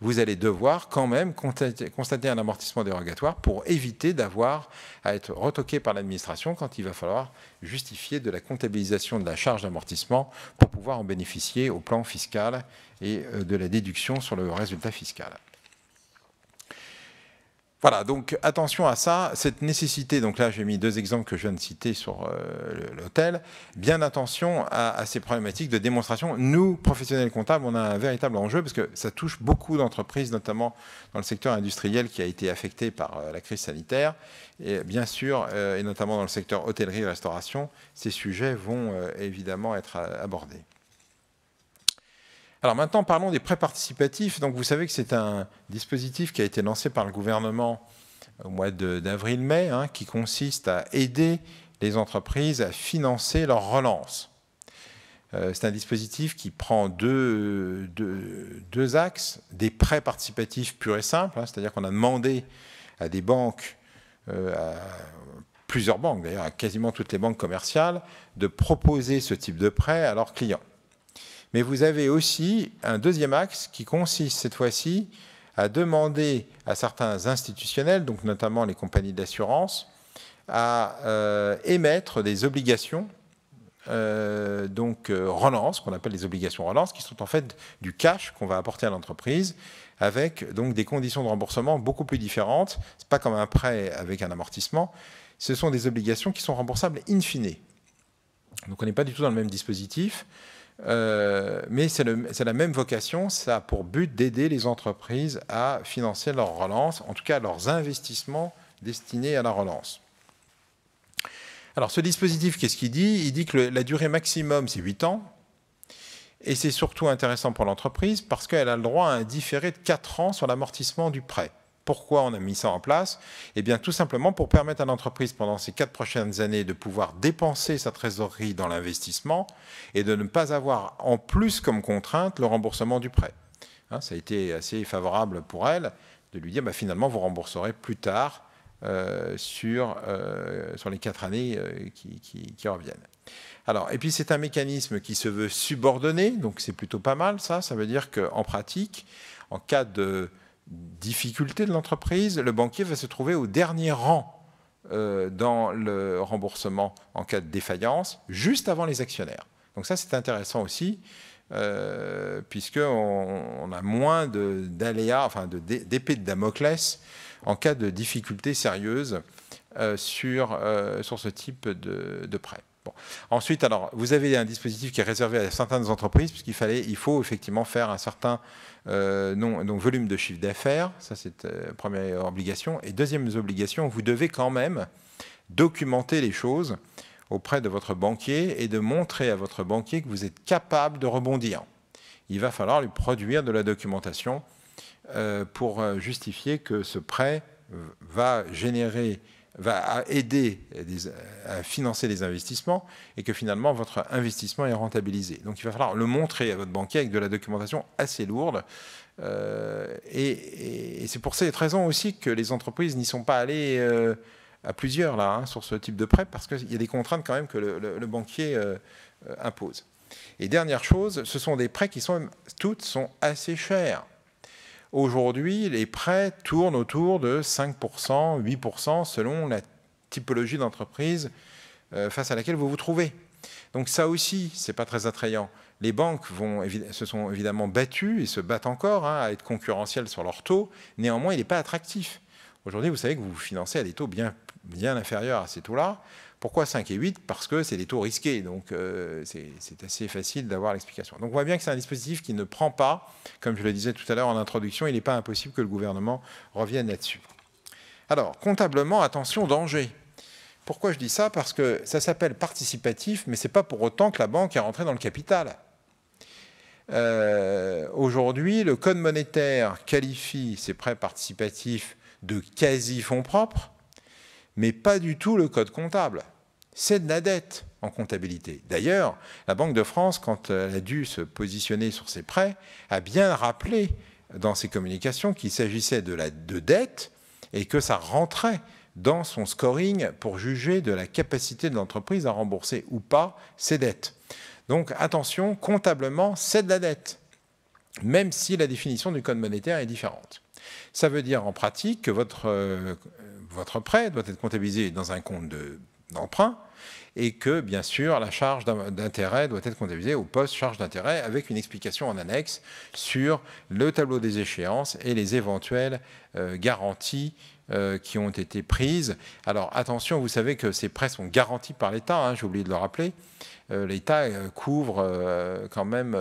vous allez devoir quand même constater un amortissement dérogatoire pour éviter d'avoir à être retoqué par l'administration quand il va falloir justifier de la comptabilisation de la charge d'amortissement pour pouvoir en bénéficier au plan fiscal et euh, de la déduction sur le résultat fiscal. Voilà, donc attention à ça, cette nécessité, donc là j'ai mis deux exemples que je viens de citer sur euh, l'hôtel, bien attention à, ces problématiques de démonstration. Nous, professionnels comptables, on a un véritable enjeu parce que ça touche beaucoup d'entreprises, notamment dans le secteur industriel qui a été affecté par euh, la crise sanitaire. Et bien sûr, euh, et notamment dans le secteur hôtellerie-restauration, et ces sujets vont évidemment être abordés. Alors maintenant, parlons des prêts participatifs. Donc vous savez que c'est un dispositif qui a été lancé par le gouvernement au mois d'avril-mai, hein, qui consiste à aider les entreprises à financer leur relance. Euh, c'est un dispositif qui prend deux, axes, des prêts participatifs purs et simples, hein, c'est-à-dire qu'on a demandé à des banques, euh, à plusieurs banques d'ailleurs, à quasiment toutes les banques commerciales, de proposer ce type de prêt à leurs clients. Mais vous avez aussi un deuxième axe qui consiste cette fois-ci à demander à certains institutionnels, donc notamment les compagnies d'assurance, à euh, émettre des obligations euh, donc euh, relance, qu'on appelle les obligations relance, qui sont en fait du cash qu'on va apporter à l'entreprise avec donc des conditions de remboursement beaucoup plus différentes. C'est pas comme un prêt avec un amortissement. Ce sont des obligations qui sont remboursables in fine. Donc on n'est pas du tout dans le même dispositif. Euh, mais c'est la même vocation, ça a pour but d'aider les entreprises à financer leur relance, en tout cas leurs investissements destinés à la relance. Alors ce dispositif, qu'est-ce qu'il dit Il dit que la durée maximum, c'est 8 ans. Et c'est surtout intéressant pour l'entreprise parce qu'elle a le droit à un différé de 4 ans sur l'amortissement du prêt. Pourquoi on a mis ça en place Eh bien, tout simplement pour permettre à l'entreprise pendant ces quatre prochaines années de pouvoir dépenser sa trésorerie dans l'investissement et de ne pas avoir en plus comme contrainte le remboursement du prêt. Hein, ça a été assez favorable pour elle de lui dire bah, finalement, vous rembourserez plus tard euh, sur, euh, sur les quatre années euh, qui, reviennent. Alors, et puis c'est un mécanisme qui se veut subordonné, donc c'est plutôt pas mal ça. Ça veut dire qu'en pratique, en cas de difficulté de l'entreprise, le banquier va se trouver au dernier rang euh, dans le remboursement en cas de défaillance, juste avant les actionnaires. Donc ça, c'est intéressant aussi, euh, puisqu'on on a moins d'aléas, enfin d'épées de, Damoclès en cas de difficulté sérieuse euh, sur, sur ce type de, de prêt. Ensuite, alors, vous avez un dispositif qui est réservé à certaines entreprises, puisqu'il fallait, il faut effectivement faire un certain euh, donc volume de chiffre d'affaires, ça c'est la euh, première obligation. Et deuxième obligation, vous devez quand même documenter les choses auprès de votre banquier et de montrer à votre banquier que vous êtes capable de rebondir. Il va falloir lui produire de la documentation euh, pour justifier que ce prêt va générer va aider à financer les investissements et que finalement votre investissement est rentabilisé. Donc il va falloir le montrer à votre banquier avec de la documentation assez lourde. Euh, et, c'est pour cette raison aussi que les entreprises n'y sont pas allées euh, à plusieurs là hein, sur ce type de prêt parce qu'il y a des contraintes quand même que le, banquier euh, impose. Et dernière chose, ce sont des prêts qui sont toutes sont assez chers. Aujourd'hui, les prêts tournent autour de 5%, 8% selon la typologie d'entreprise euh, face à laquelle vous vous trouvez. Donc ça aussi, c'est pas très attrayant. Les banques vont, se sont évidemment battues et se battent encore hein, à être concurrentielles sur leurs taux. Néanmoins, il n'est pas attractif. Aujourd'hui, vous savez que vous vous financez à des taux bien, bien inférieurs à ces taux-là. Pourquoi 5 et 8 Parce que c'est des taux risqués, donc euh, c'est assez facile d'avoir l'explication. Donc on voit bien que c'est un dispositif qui ne prend pas, comme je le disais tout à l'heure en introduction, il n'est pas impossible que le gouvernement revienne là-dessus. Alors, comptablement, attention, danger. Pourquoi je dis ça Parce que ça s'appelle participatif, mais ce n'est pas pour autant que la banque est rentrée dans le capital. Euh, aujourd'hui, le code monétaire qualifie ces prêts participatifs de quasi-fonds propres, mais pas du tout le code comptable. C'est de la dette en comptabilité. D'ailleurs, la Banque de France, quand elle a dû se positionner sur ses prêts, a bien rappelé dans ses communications qu'il s'agissait de, la, de dette et que ça rentrait dans son scoring pour juger de la capacité de l'entreprise à rembourser ou pas ses dettes. Donc attention, comptablement, c'est de la dette, même si la définition du code monétaire est différente. Ça veut dire en pratique que votre, euh, votre prêt doit être comptabilisé dans un compte d'emprunt et que, bien sûr, la charge d'intérêt doit être comptabilisée au poste charge d'intérêt avec une explication en annexe sur le tableau des échéances et les éventuelles euh, garanties euh, qui ont été prises. Alors attention, vous savez que ces prêts sont garantis par l'État, hein, j'ai oublié de le rappeler. L'État couvre quand même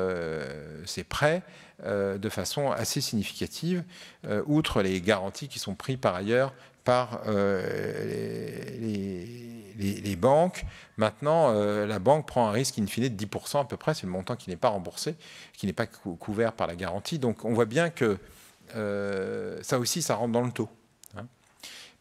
ces prêts euh, de façon assez significative, euh, outre les garanties qui sont prises par ailleurs par euh, les, banques. Maintenant, la banque prend un risque in fine de 10% à peu près, c'est le montant qui n'est pas remboursé, qui n'est pas couvert par la garantie. Donc on voit bien que ça aussi, ça rentre dans le taux. Hein.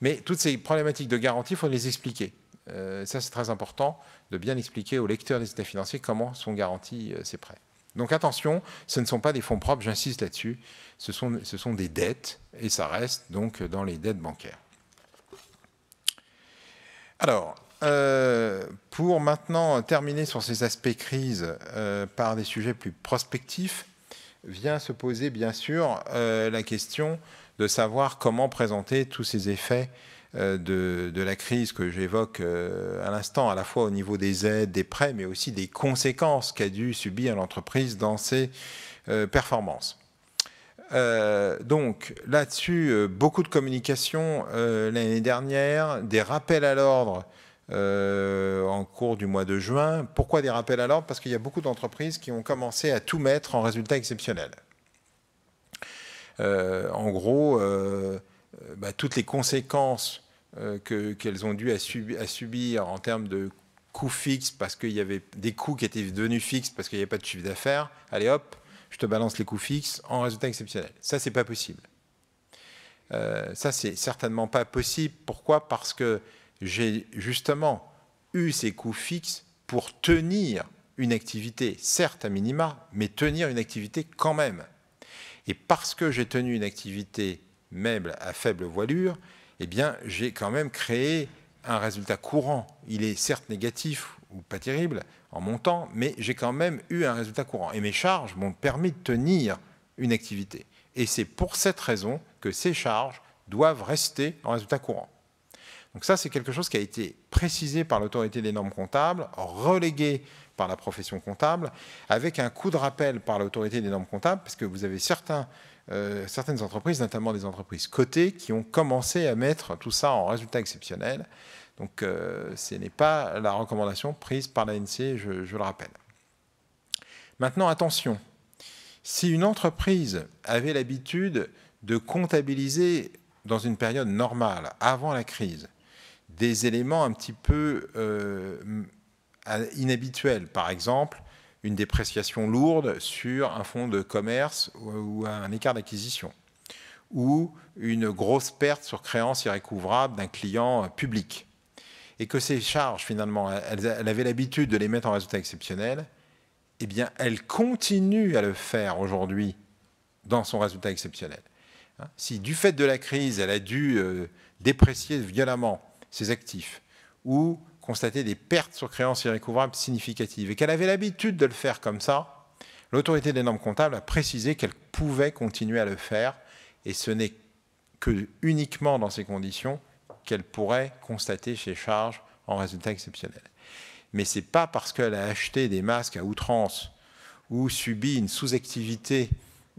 Mais toutes ces problématiques de garantie, il faut les expliquer. ça, c'est très important de bien expliquer aux lecteurs des états financiers comment sont garantis ces prêts. Donc attention, ce ne sont pas des fonds propres, j'insiste là-dessus, ce sont, ce sont des dettes, et ça reste donc dans les dettes bancaires. Alors, euh, pour maintenant terminer sur ces aspects crise euh, par des sujets plus prospectifs, vient se poser bien sûr euh, la question de savoir comment présenter tous ces effets euh, de, la crise que j'évoque euh, à l'instant, à la fois au niveau des aides, des prêts, mais aussi des conséquences qu'a dû subir l'entreprise dans ses euh, performances. donc là-dessus, beaucoup de communication l'année dernière, des rappels à l'ordre en cours du mois de juin. Pourquoi des rappels à l'ordre Parce qu'il y a beaucoup d'entreprises qui ont commencé à tout mettre en résultat exceptionnel. en gros, euh, bah, toutes les conséquences euh, qu'elles ont dû à, subir en termes de coûts fixes parce qu'il y avait des coûts qui étaient devenus fixes parce qu'il n'y avait pas de chiffre d'affaires, allez hop, je te balance les coûts fixes en résultat exceptionnel. Ça, c'est pas possible. Euh, ça, c'est certainement pas possible. Pourquoi Parce que j'ai justement eu ces coûts fixes pour tenir une activité, certes à minima, mais tenir une activité quand même. Et parce que j'ai tenu une activité même à faible voilure, eh bien, j'ai quand même créé un résultat courant. Il est certes négatif ou pas terrible en montant, mais j'ai quand même eu un résultat courant. Et mes charges m'ont permis de tenir une activité. Et c'est pour cette raison que ces charges doivent rester en résultat courant. Donc ça, c'est quelque chose qui a été précisé par l'autorité des normes comptables, relégué par la profession comptable, avec un coup de rappel par l'autorité des normes comptables, parce que vous avez certains euh, certaines entreprises, notamment des entreprises cotées, qui ont commencé à mettre tout ça en résultat exceptionnel. Donc euh, ce n'est pas la recommandation prise par l'ANC, je, je le rappelle. Maintenant, attention, si une entreprise avait l'habitude de comptabiliser dans une période normale, avant la crise, des éléments un petit peu euh, inhabituels, par exemple une dépréciation lourde sur un fonds de commerce ou, un écart d'acquisition, ou une grosse perte sur créance irrécouvrable d'un client public. Et que ces charges, finalement, elle avait avaient l'habitude de les mettre en résultat exceptionnel, eh bien, elle continue à le faire aujourd'hui dans son résultat exceptionnel. Hein, si du fait de la crise, elle a dû euh, déprécier violemment ses actifs ou constater des pertes sur créances irrécouvrables significatives et qu'elle avait l'habitude de le faire comme ça, l'autorité des normes comptables a précisé qu'elle pouvait continuer à le faire et ce n'est que uniquement dans ces conditions qu'elle pourrait constater ses charges en résultat exceptionnel. Mais ce n'est pas parce qu'elle a acheté des masques à outrance ou subi une sous-activité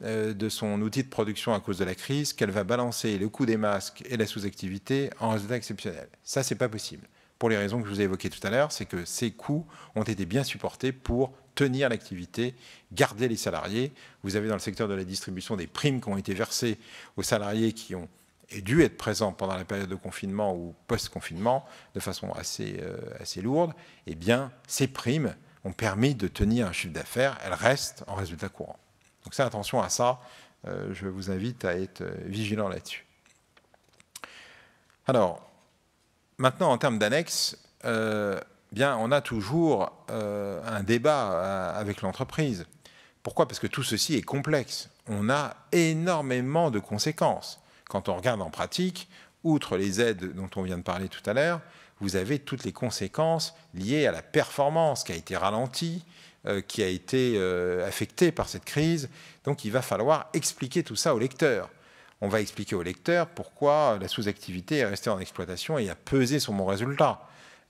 euh, de son outil de production à cause de la crise qu'elle va balancer le coût des masques et la sous-activité en résultat exceptionnel. Ça, c'est pas possible pour les raisons que je vous ai évoquées tout à l'heure, c'est que ces coûts ont été bien supportés pour tenir l'activité, garder les salariés. Vous avez dans le secteur de la distribution des primes qui ont été versées aux salariés qui ont dû être présents pendant la période de confinement ou post-confinement de façon assez, euh, assez lourde, eh bien, ces primes ont permis de tenir un chiffre d'affaires, elles restent en résultat courant. Donc ça, attention à ça, euh, je vous invite à être euh, vigilant là-dessus. Alors, Maintenant, en termes d'annexe, euh, bien, on a toujours euh, un débat euh, avec l'entreprise. Pourquoi Parce que tout ceci est complexe. On a énormément de conséquences. Quand on regarde en pratique, outre les aides dont on vient de parler tout à l'heure, vous avez toutes les conséquences liées à la performance qui a été ralentie, qui a été affectée par cette crise. Donc il va falloir expliquer tout ça au lecteur on va expliquer au lecteur pourquoi la sous-activité est restée en exploitation et a pesé sur mon résultat.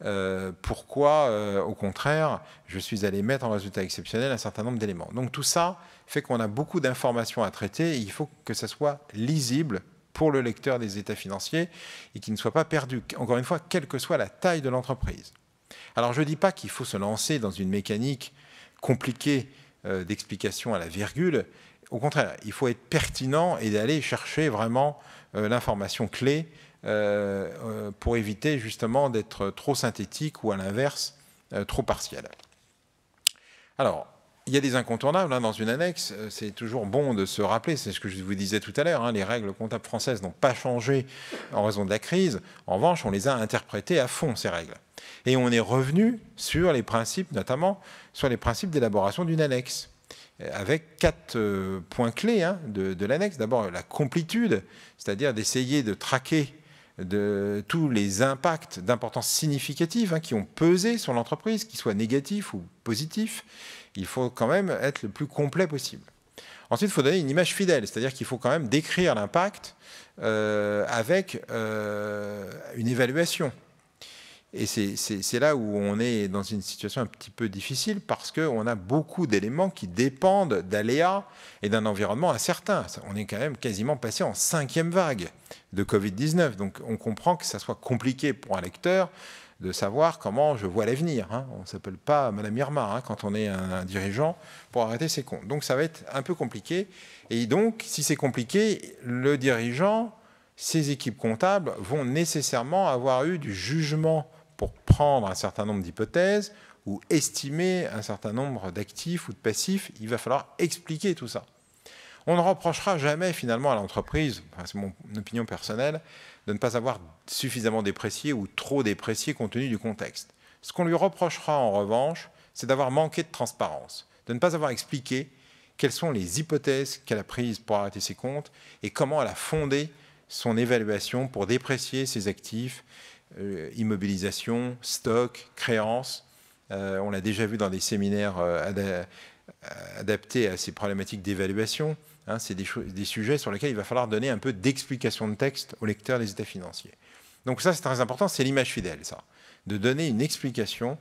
Euh, pourquoi, euh, au contraire, je suis allé mettre en résultat exceptionnel un certain nombre d'éléments. Donc tout ça fait qu'on a beaucoup d'informations à traiter et il faut que ça soit lisible pour le lecteur des états financiers et qu'il ne soit pas perdu, encore une fois, quelle que soit la taille de l'entreprise. Alors je ne dis pas qu'il faut se lancer dans une mécanique compliquée euh, d'explication à la virgule, au contraire, il faut être pertinent et d'aller chercher vraiment euh, l'information clé euh, euh, pour éviter justement d'être trop synthétique ou à l'inverse trop partiel. Alors, il y a des incontournables hein, dans une annexe. C'est toujours bon de se rappeler, c'est ce que je vous disais tout à l'heure, hein, les règles comptables françaises n'ont pas changé en raison de la crise. En revanche, on les a interprétées à fond, ces règles. Et on est revenu sur les principes, notamment sur les principes d'élaboration d'une annexe avec quatre euh, points clés hein, de, l'annexe. D'abord, la complétude, c'est-à-dire d'essayer de traquer de tous les impacts d'importance significative hein, qui ont pesé sur l'entreprise, qu'ils soient négatifs ou positifs. Il faut quand même être le plus complet possible. Ensuite, il faut donner une image fidèle, c'est-à-dire qu'il faut quand même décrire l'impact euh, avec euh, une évaluation. Et c'est là où on est dans une situation un petit peu difficile parce qu'on a beaucoup d'éléments qui dépendent d'aléas et d'un environnement incertain. On est quand même quasiment passé en cinquième vague de Covid-19. Donc on comprend que ça soit compliqué pour un lecteur de savoir comment je vois l'avenir. Hein. On ne s'appelle pas Madame Irma hein, quand on est un, un, dirigeant pour arrêter ses comptes. Donc ça va être un peu compliqué. Et donc, si c'est compliqué, le dirigeant, ses équipes comptables vont nécessairement avoir eu du jugement pour prendre un certain nombre d'hypothèses ou estimer un certain nombre d'actifs ou de passifs, il va falloir expliquer tout ça. On ne reprochera jamais finalement à l'entreprise, c'est mon opinion personnelle, de ne pas avoir suffisamment déprécié ou trop déprécié compte tenu du contexte. Ce qu'on lui reprochera en revanche, c'est d'avoir manqué de transparence, de ne pas avoir expliqué quelles sont les hypothèses qu'elle a prises pour arrêter ses comptes et comment elle a fondé son évaluation pour déprécier ses actifs euh, immobilisation, stock, créance. Euh, on l'a déjà vu dans des séminaires euh, adaptés à ces problématiques d'évaluation. Hein. c'est des, sujets sur lesquels il va falloir donner un peu d'explication de texte aux lecteurs des états financiers. Donc ça, c'est très important, c'est l'image fidèle, ça, de donner une explication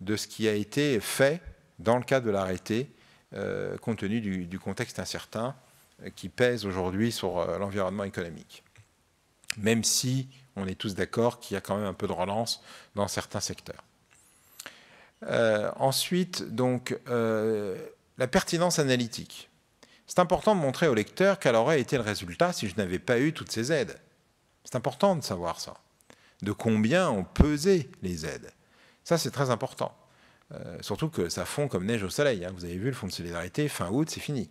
de ce qui a été fait dans le cas de l'arrêté, compte tenu du, contexte incertain qui pèse aujourd'hui sur l'environnement économique. Même si on est tous d'accord qu'il y a quand même un peu de relance dans certains secteurs. Euh, ensuite, donc, euh, la pertinence analytique. C'est important de montrer au lecteur quel aurait été le résultat si je n'avais pas eu toutes ces aides. C'est important de savoir ça. De combien ont pesé les aides. Ça, c'est très important. Euh, surtout que ça fond comme neige au soleil. Hein. Vous avez vu, le Fonds de solidarité, fin août, c'est fini.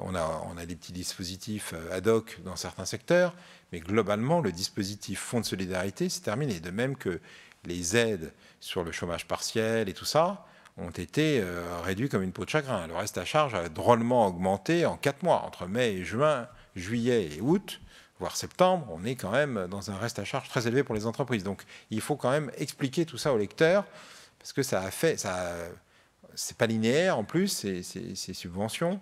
On a, on, a, des petits dispositifs ad hoc dans certains secteurs, mais globalement, le dispositif fonds de solidarité s'est terminé. De même que les aides sur le chômage partiel et tout ça ont été euh, réduites comme une peau de chagrin. Le reste à charge a drôlement augmenté en quatre mois, entre mai et juin, juillet et août, voire septembre. On est quand même dans un reste à charge très élevé pour les entreprises. Donc il faut quand même expliquer tout ça au lecteur, parce que ça a fait, ça, c'est pas linéaire en plus, ces subventions.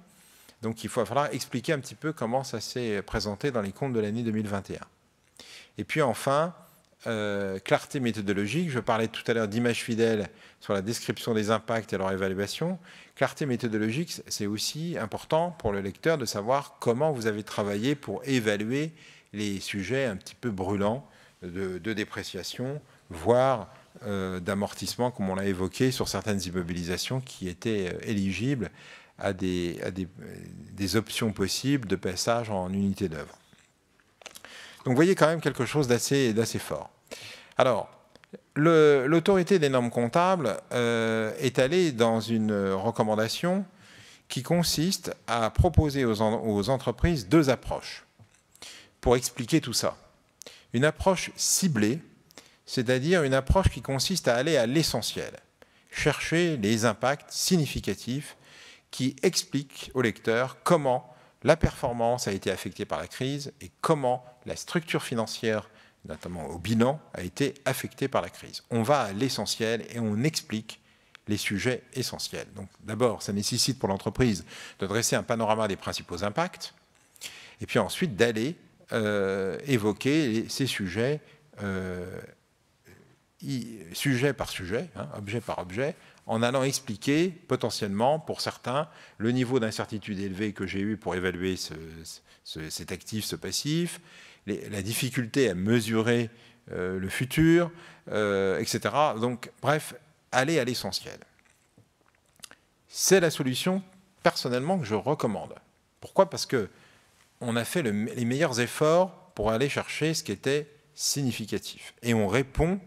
Donc il va falloir expliquer un petit peu comment ça s'est présenté dans les comptes de l'année 2021. Et puis enfin, euh, clarté méthodologique. Je parlais tout à l'heure d'images fidèles sur la description des impacts et leur évaluation. Clarté méthodologique, c'est aussi important pour le lecteur de savoir comment vous avez travaillé pour évaluer les sujets un petit peu brûlants de, dépréciation, voire euh, d'amortissement, comme on l'a évoqué sur certaines immobilisations qui étaient euh, éligibles à des, options possibles de passage en unité d'œuvre. Donc vous voyez quand même quelque chose d'assez fort. Alors, l'autorité des normes comptables euh, est allée dans une recommandation qui consiste à proposer aux entreprises deux approches pour expliquer tout ça. Une approche ciblée, c'est-à-dire une approche qui consiste à aller à l'essentiel, chercher les impacts significatifs qui explique au lecteur comment la performance a été affectée par la crise et comment la structure financière, notamment au bilan, a été affectée par la crise. On va à l'essentiel et on explique les sujets essentiels. Donc d'abord, ça nécessite pour l'entreprise de dresser un panorama des principaux impacts, et puis ensuite d'aller euh, évoquer ces sujets, euh, sujet par sujet, hein, objet par objet, en allant expliquer potentiellement, pour certains, le niveau d'incertitude élevé que j'ai eu pour évaluer cet actif, ce passif, la difficulté à mesurer euh, le futur, euh, etc. Donc, bref, aller à l'essentiel. C'est la solution, personnellement, que je recommande. Pourquoi Parce que on a fait les meilleurs efforts pour aller chercher ce qui était significatif. Et on répond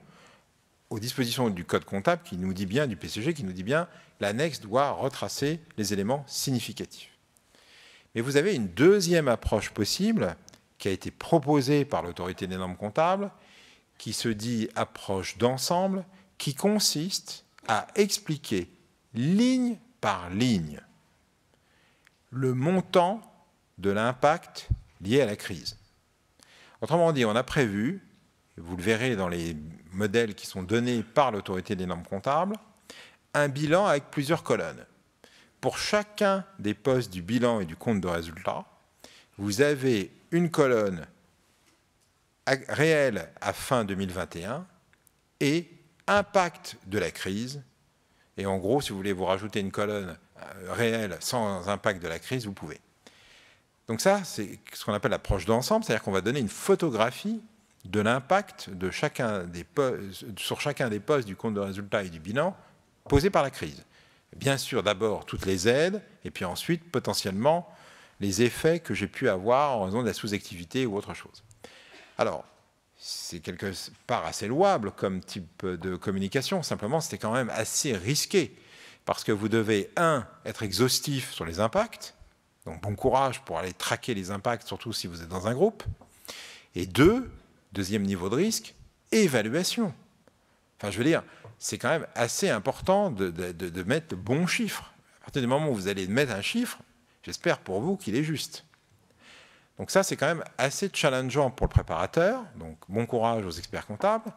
aux dispositions du code comptable qui nous dit bien, du PCG, qui nous dit bien, l'annexe doit retracer les éléments significatifs. Mais vous avez une deuxième approche possible qui a été proposée par l'autorité des normes comptables, qui se dit approche d'ensemble, qui consiste à expliquer ligne par ligne le montant de l'impact lié à la crise. Autrement dit, on a prévu, vous le verrez dans les modèles qui sont donnés par l'autorité des normes comptables, un bilan avec plusieurs colonnes. Pour chacun des postes du bilan et du compte de résultat, vous avez une colonne réelle à fin 2021 et impact de la crise. Et en gros, si vous voulez vous rajouter une colonne euh, réelle sans impact de la crise, vous pouvez. Donc ça, c'est ce qu'on appelle l'approche d'ensemble, c'est-à-dire qu'on va donner une photographie de l'impact de chacun des sur chacun des postes du compte de résultat et du bilan posé par la crise. Bien sûr, d'abord toutes les aides, et puis ensuite potentiellement les effets que j'ai pu avoir en raison de la sous-activité ou autre chose. Alors, c'est quelque part assez louable comme type de communication, simplement c'était quand même assez risqué, parce que vous devez, un, être exhaustif sur les impacts, donc bon courage pour aller traquer les impacts, surtout si vous êtes dans un groupe, et deux, Deuxième niveau de risque, évaluation. Enfin, je veux dire, c'est quand même assez important de, de, de mettre le bon chiffre. À partir du moment où vous allez mettre un chiffre, j'espère pour vous qu'il est juste. Donc ça, c'est quand même assez challengeant pour le préparateur, donc bon courage aux experts comptables,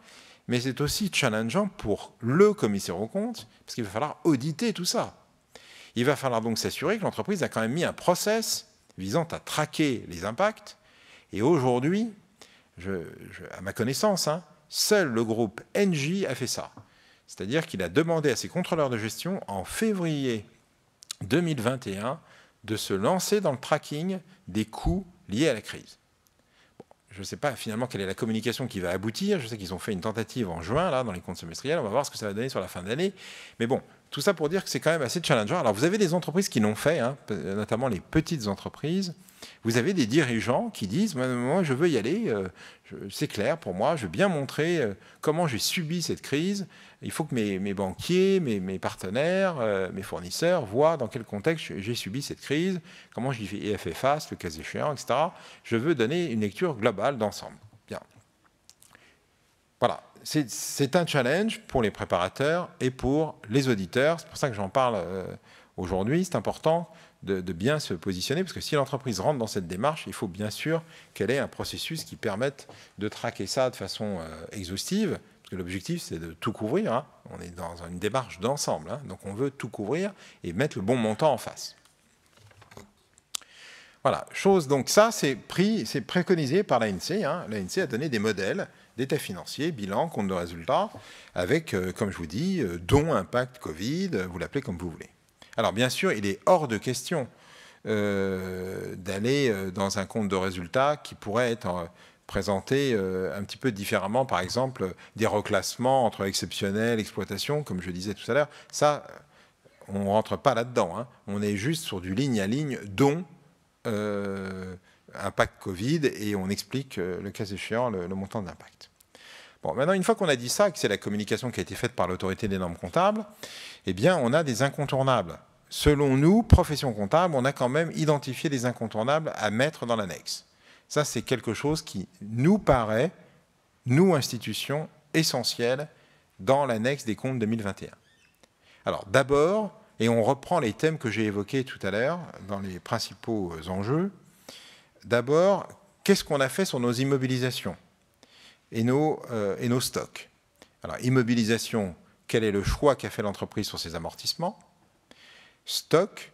mais c'est aussi challengeant pour le commissaire aux comptes, parce qu'il va falloir auditer tout ça. Il va falloir donc s'assurer que l'entreprise a quand même mis un process visant à traquer les impacts, et aujourd'hui, à ma connaissance, hein, seul le groupe NJ a fait ça. C'est-à-dire qu'il a demandé à ses contrôleurs de gestion en février 2021 de se lancer dans le tracking des coûts liés à la crise. je ne sais pas finalement quelle est la communication qui va aboutir. Je sais qu'ils ont fait une tentative en juin, là, dans les comptes semestriels. On va voir ce que ça va donner sur la fin d'année. Mais bon, tout ça pour dire que c'est quand même assez challengeant. Alors, vous avez des entreprises qui l'ont fait, hein, notamment les petites entreprises vous avez des dirigeants qui disent moi, je veux y aller, euh, c'est clair pour moi, je veux bien montrer euh, comment j'ai subi cette crise. Il faut que mes, mes banquiers, mes, mes partenaires, euh, mes fournisseurs voient dans quel contexte j'ai subi cette crise, comment j'y ai fait face, le cas échéant, etc. Je veux donner une lecture globale d'ensemble. Bien. Voilà, c'est un challenge pour les préparateurs et pour les auditeurs. C'est pour ça que j'en parle aujourd'hui. C'est important de, bien se positionner, parce que si l'entreprise rentre dans cette démarche, il faut bien sûr qu'elle ait un processus qui permette de traquer ça de façon euh, exhaustive, parce que l'objectif c'est de tout couvrir, hein. on est dans une démarche d'ensemble, hein. donc on veut tout couvrir et mettre le bon montant en face. Voilà, chose, donc ça c'est pris, c'est préconisé par l'ANC, hein. l'ANC a donné des modèles d'état financier, bilan, compte de résultat, avec, euh, comme je vous dis, euh, dons, impact, Covid, vous l'appelez comme vous voulez. Alors bien sûr, il est hors de question euh, d'aller euh, dans un compte de résultats qui pourrait être euh, présenté un petit peu différemment, par exemple des reclassements entre exceptionnel, exploitation, comme je disais tout à l'heure. Ça, on ne rentre pas là-dedans. Hein. On est juste sur du ligne à ligne, dont impact Covid, et on explique le cas échéant le, montant d'impact. Bon, maintenant, une fois qu'on a dit ça, que c'est la communication qui a été faite par l'autorité des normes comptables, eh bien, on a des incontournables. Selon nous, profession comptable, on a quand même identifié des incontournables à mettre dans l'annexe. Ça, c'est quelque chose qui nous paraît, nous, institutions, essentiel dans l'annexe des comptes 2021. Alors, d'abord, et on reprend les thèmes que j'ai évoqués tout à l'heure dans les principaux euh, enjeux, d'abord, qu'est-ce qu'on a fait sur nos immobilisations et nos, euh, et nos stocks Alors, immobilisation quel est le choix qu'a fait l'entreprise sur ses amortissements Stock,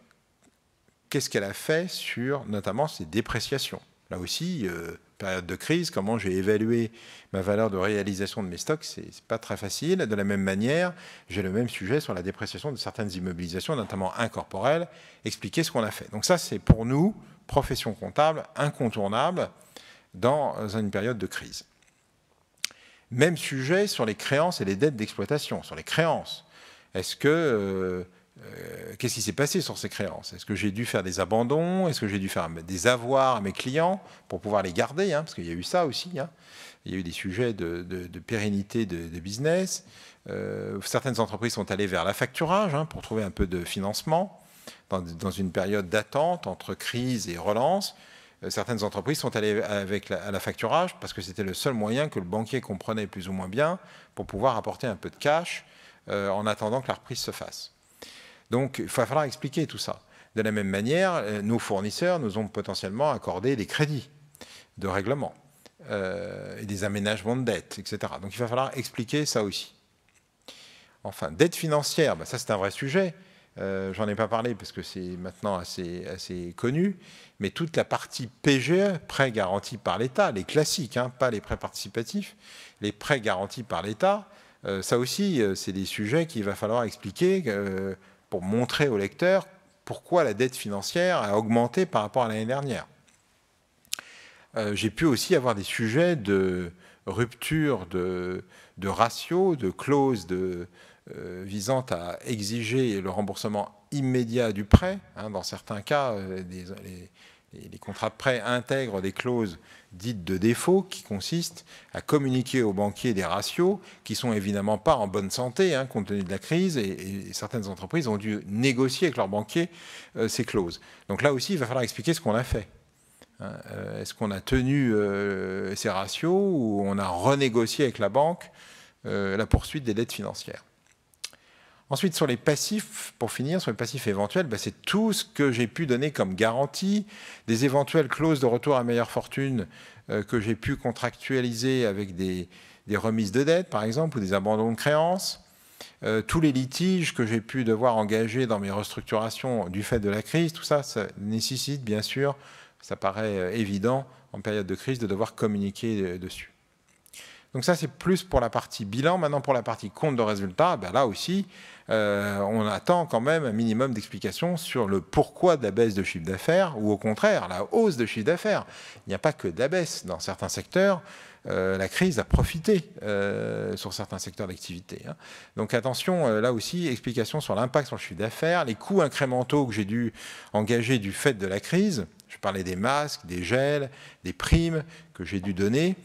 qu'est-ce qu'elle a fait sur notamment ses dépréciations Là aussi, euh, période de crise, comment j'ai évalué ma valeur de réalisation de mes stocks, c'est pas très facile. De la même manière, j'ai le même sujet sur la dépréciation de certaines immobilisations, notamment incorporelles, expliquer ce qu'on a fait. Donc ça, c'est pour nous, profession comptable, incontournable dans une période de crise. Même sujet sur les créances et les dettes d'exploitation, sur les créances. Est-ce que... Euh, euh, qu'est-ce qui s'est passé sur ces créances Est-ce que j'ai dû faire des abandons Est-ce que j'ai dû faire des avoirs à mes clients pour pouvoir les garder hein Parce qu'il y a eu ça aussi. Hein. Il y a eu des sujets de, pérennité de, business. Euh, certaines entreprises sont allées vers la facturage hein, pour trouver un peu de financement dans une période d'attente entre crise et relance. Euh, certaines entreprises sont allées avec la, à la facturage parce que c'était le seul moyen que le banquier comprenait plus ou moins bien pour pouvoir apporter un peu de cash euh, en attendant que la reprise se fasse. Donc il va falloir expliquer tout ça. De la même manière, euh, nos fournisseurs nous ont potentiellement accordé des crédits de règlement et des aménagements de dettes, etc. Donc il va falloir expliquer ça aussi. Enfin, dette financière, bah, ça c'est un vrai sujet. Je J'en ai pas parlé parce que c'est maintenant assez connu, mais toute la partie PGE, prêts garantis par l'État, les classiques, hein, pas les prêts participatifs, les prêts garantis par l'État, euh, ça aussi, euh, c'est des sujets qu'il va falloir expliquer euh, pour montrer aux lecteurs pourquoi la dette financière a augmenté par rapport à l'année dernière. J'ai pu aussi avoir des sujets de rupture de, ratios, de clauses visant à exiger le remboursement immédiat du prêt. Hein, dans certains cas, les, les contrats de prêt intègrent des clauses dites de défaut qui consistent à communiquer aux banquiers des ratios qui sont évidemment pas en bonne santé hein, compte tenu de la crise et, certaines entreprises ont dû négocier avec leurs banquiers euh, ces clauses. Donc là aussi, il va falloir expliquer ce qu'on a fait. Hein, euh, est-ce qu'on a tenu euh, ces ratios ou on a renégocié avec la banque la poursuite des dettes financières Ensuite, sur les passifs, pour finir, sur les passifs éventuels, ben, c'est tout ce que j'ai pu donner comme garantie, des éventuelles clauses de retour à meilleure fortune euh, que j'ai pu contractualiser avec des, remises de dettes, par exemple, ou des abandons de créances, euh, tous les litiges que j'ai pu devoir engager dans mes restructurations du fait de la crise, tout ça, ça nécessite bien sûr, ça paraît euh, évident en période de crise, de devoir communiquer dessus. Donc ça, c'est plus pour la partie bilan. Maintenant, pour la partie compte de résultat, ben là aussi, euh, on attend quand même un minimum d'explications sur le pourquoi de la baisse de chiffre d'affaires ou au contraire la hausse de chiffre d'affaires. Il n'y a pas que d'abaisse baisse dans certains secteurs. Euh, la crise a profité euh, sur certains secteurs d'activité. Hein. Donc attention, là aussi, explications sur l'impact sur le chiffre d'affaires, les coûts incrémentaux que j'ai dû engager du fait de la crise. Je parlais des masques, des gels, des primes que j'ai dû donner.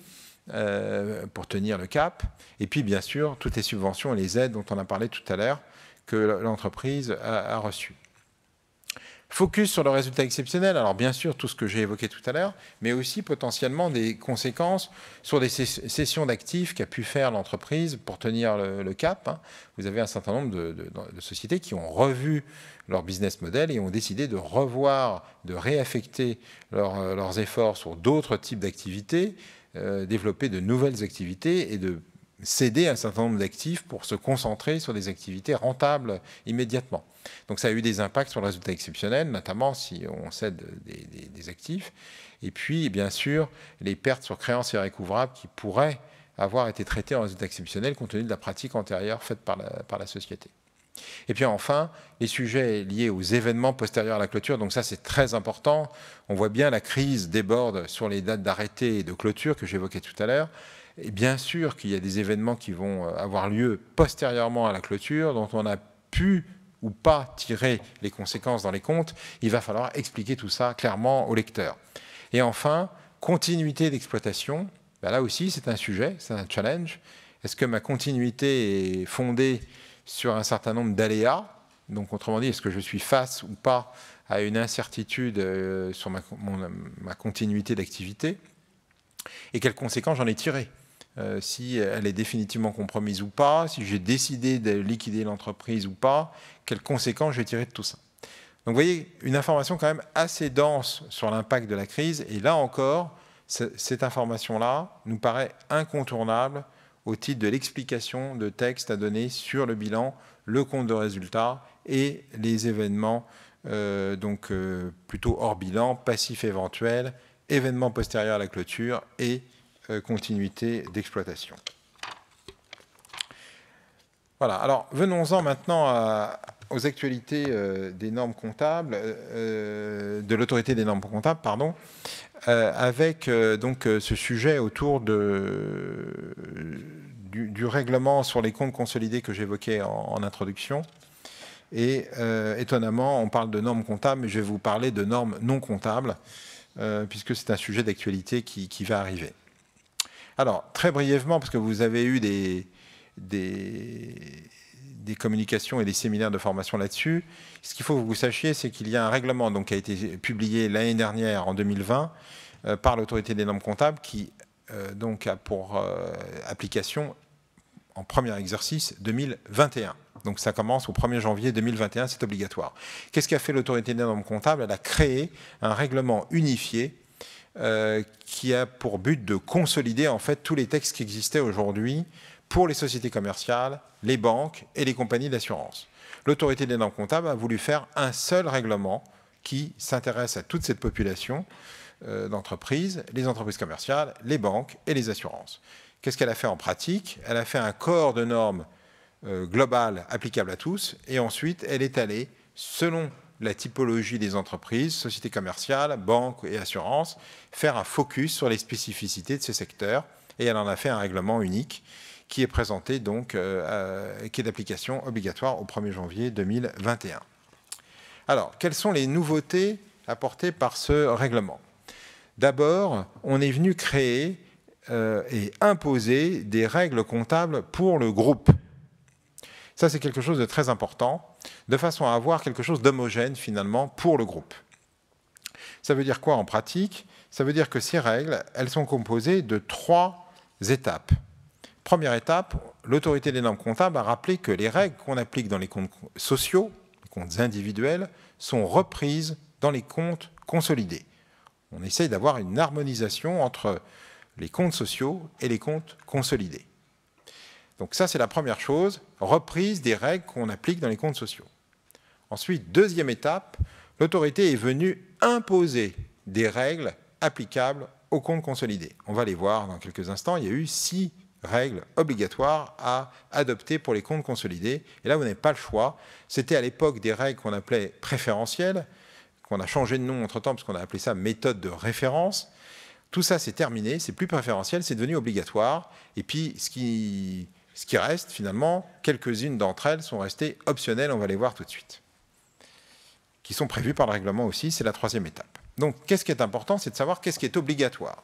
pour tenir le cap, et puis bien sûr toutes les subventions et les aides dont on a parlé tout à l'heure, que l'entreprise a, reçu. Focus sur le résultat exceptionnel, alors bien sûr tout ce que j'ai évoqué tout à l'heure, mais aussi potentiellement des conséquences sur des sessions d'actifs qu'a pu faire l'entreprise pour tenir le, cap. Hein. Vous avez un certain nombre de, sociétés qui ont revu leur business model et ont décidé de revoir, de réaffecter euh, leurs efforts sur d'autres types d'activités, euh, développer de nouvelles activités et de céder un certain nombre d'actifs pour se concentrer sur des activités rentables immédiatement. Donc ça a eu des impacts sur le résultat exceptionnel, notamment si on cède des, actifs. Et puis, bien sûr, les pertes sur créances irrécouvrables qui pourraient avoir été traitées en résultat exceptionnel compte tenu de la pratique antérieure faite par la, par la société. Et puis enfin, les sujets liés aux événements postérieurs à la clôture, donc ça c'est très important. On voit bien la crise déborde sur les dates d'arrêté et de clôture que j'évoquais tout à l'heure. Et bien sûr qu'il y a des événements qui vont euh, avoir lieu postérieurement à la clôture, dont on a pu ou pas tirer les conséquences dans les comptes, il va falloir expliquer tout ça clairement au lecteur. Et enfin, continuité d'exploitation, ben là aussi c'est un sujet, c'est un challenge. Est-ce que ma continuité est fondée sur un certain nombre d'aléas Donc autrement dit, est-ce que je suis face ou pas à une incertitude euh, sur ma, ma continuité d'activité Et quelles conséquences j'en ai tirées euh, si elle est définitivement compromise ou pas, si j'ai décidé de liquider l'entreprise ou pas, quelles conséquences je vais de tout ça. Donc vous voyez, une information quand même assez dense sur l'impact de la crise, et là encore, cette information-là nous paraît incontournable au titre de l'explication de texte à donner sur le bilan, le compte de résultat et les événements euh, donc euh, plutôt hors bilan, passif éventuel, événements postérieurs à la clôture et euh, continuité d'exploitation. Voilà, alors venons-en maintenant aux actualités euh, des normes comptables, euh, de l'autorité des normes comptables, pardon, avec donc ce sujet autour du, règlement sur les comptes consolidés que j'évoquais en, introduction. Et étonnamment, on parle de normes comptables, mais je vais vous parler de normes non comptables, puisque c'est un sujet d'actualité qui, va arriver. Alors, très brièvement, parce que vous avez eu des, communications et des séminaires de formation là-dessus, ce qu'il faut que vous sachiez, c'est qu'il y a un règlement donc, qui a été publié l'année dernière, en 2020, euh, par l'autorité des normes comptables, qui euh, donc, a pour euh, application en premier exercice 2021. Donc ça commence au 1er janvier 2021, c'est obligatoire. Qu'est-ce qu'a fait l'autorité des normes comptables Elle a créé un règlement unifié euh, qui a pour but de consolider en fait tous les textes qui existaient aujourd'hui pour les sociétés commerciales, les banques et les compagnies d'assurance. L'autorité des normes comptables a voulu faire un seul règlement qui s'intéresse à toute cette population euh, d'entreprises, les entreprises commerciales, les banques et les assurances. Qu'est-ce qu'elle a fait en pratique Elle a fait un corps de normes euh, global applicable à tous et ensuite elle est allée, selon la typologie des entreprises, sociétés commerciales, banques et assurances, faire un focus sur les spécificités de ces secteurs. Et elle en a fait un règlement unique qui est présenté donc, euh, euh, qui est d'application obligatoire au 1er janvier 2021. Alors, quelles sont les nouveautés apportées par ce règlement D'abord, on est venu créer euh, et imposer des règles comptables pour le groupe. Ça, c'est quelque chose de très important de façon à avoir quelque chose d'homogène finalement pour le groupe. Ça veut dire quoi en pratique Ça veut dire que ces règles, elles sont composées de trois étapes. Première étape, l'autorité des normes comptables a rappelé que les règles qu'on applique dans les comptes sociaux, les comptes individuels, sont reprises dans les comptes consolidés. On essaye d'avoir une harmonisation entre les comptes sociaux et les comptes consolidés. Donc ça, c'est la première chose, reprise des règles qu'on applique dans les comptes sociaux. Ensuite, deuxième étape, l'autorité est venue imposer des règles applicables aux comptes consolidés. On va les voir dans quelques instants. Il y a eu six règles obligatoires à adopter pour les comptes consolidés. Et là, vous n'avez pas le choix. C'était à l'époque des règles qu'on appelait préférentielles, qu'on a changé de nom entre-temps parce qu'on a appelé ça méthode de référence. Tout ça, c'est terminé, c'est plus préférentiel, c'est devenu obligatoire. Et puis, ce qui ce qui reste, finalement, quelques-unes d'entre elles sont restées optionnelles, on va les voir tout de suite, qui sont prévues par le règlement aussi, c'est la troisième étape. Donc, qu'est-ce qui est important C'est de savoir qu'est-ce qui est obligatoire.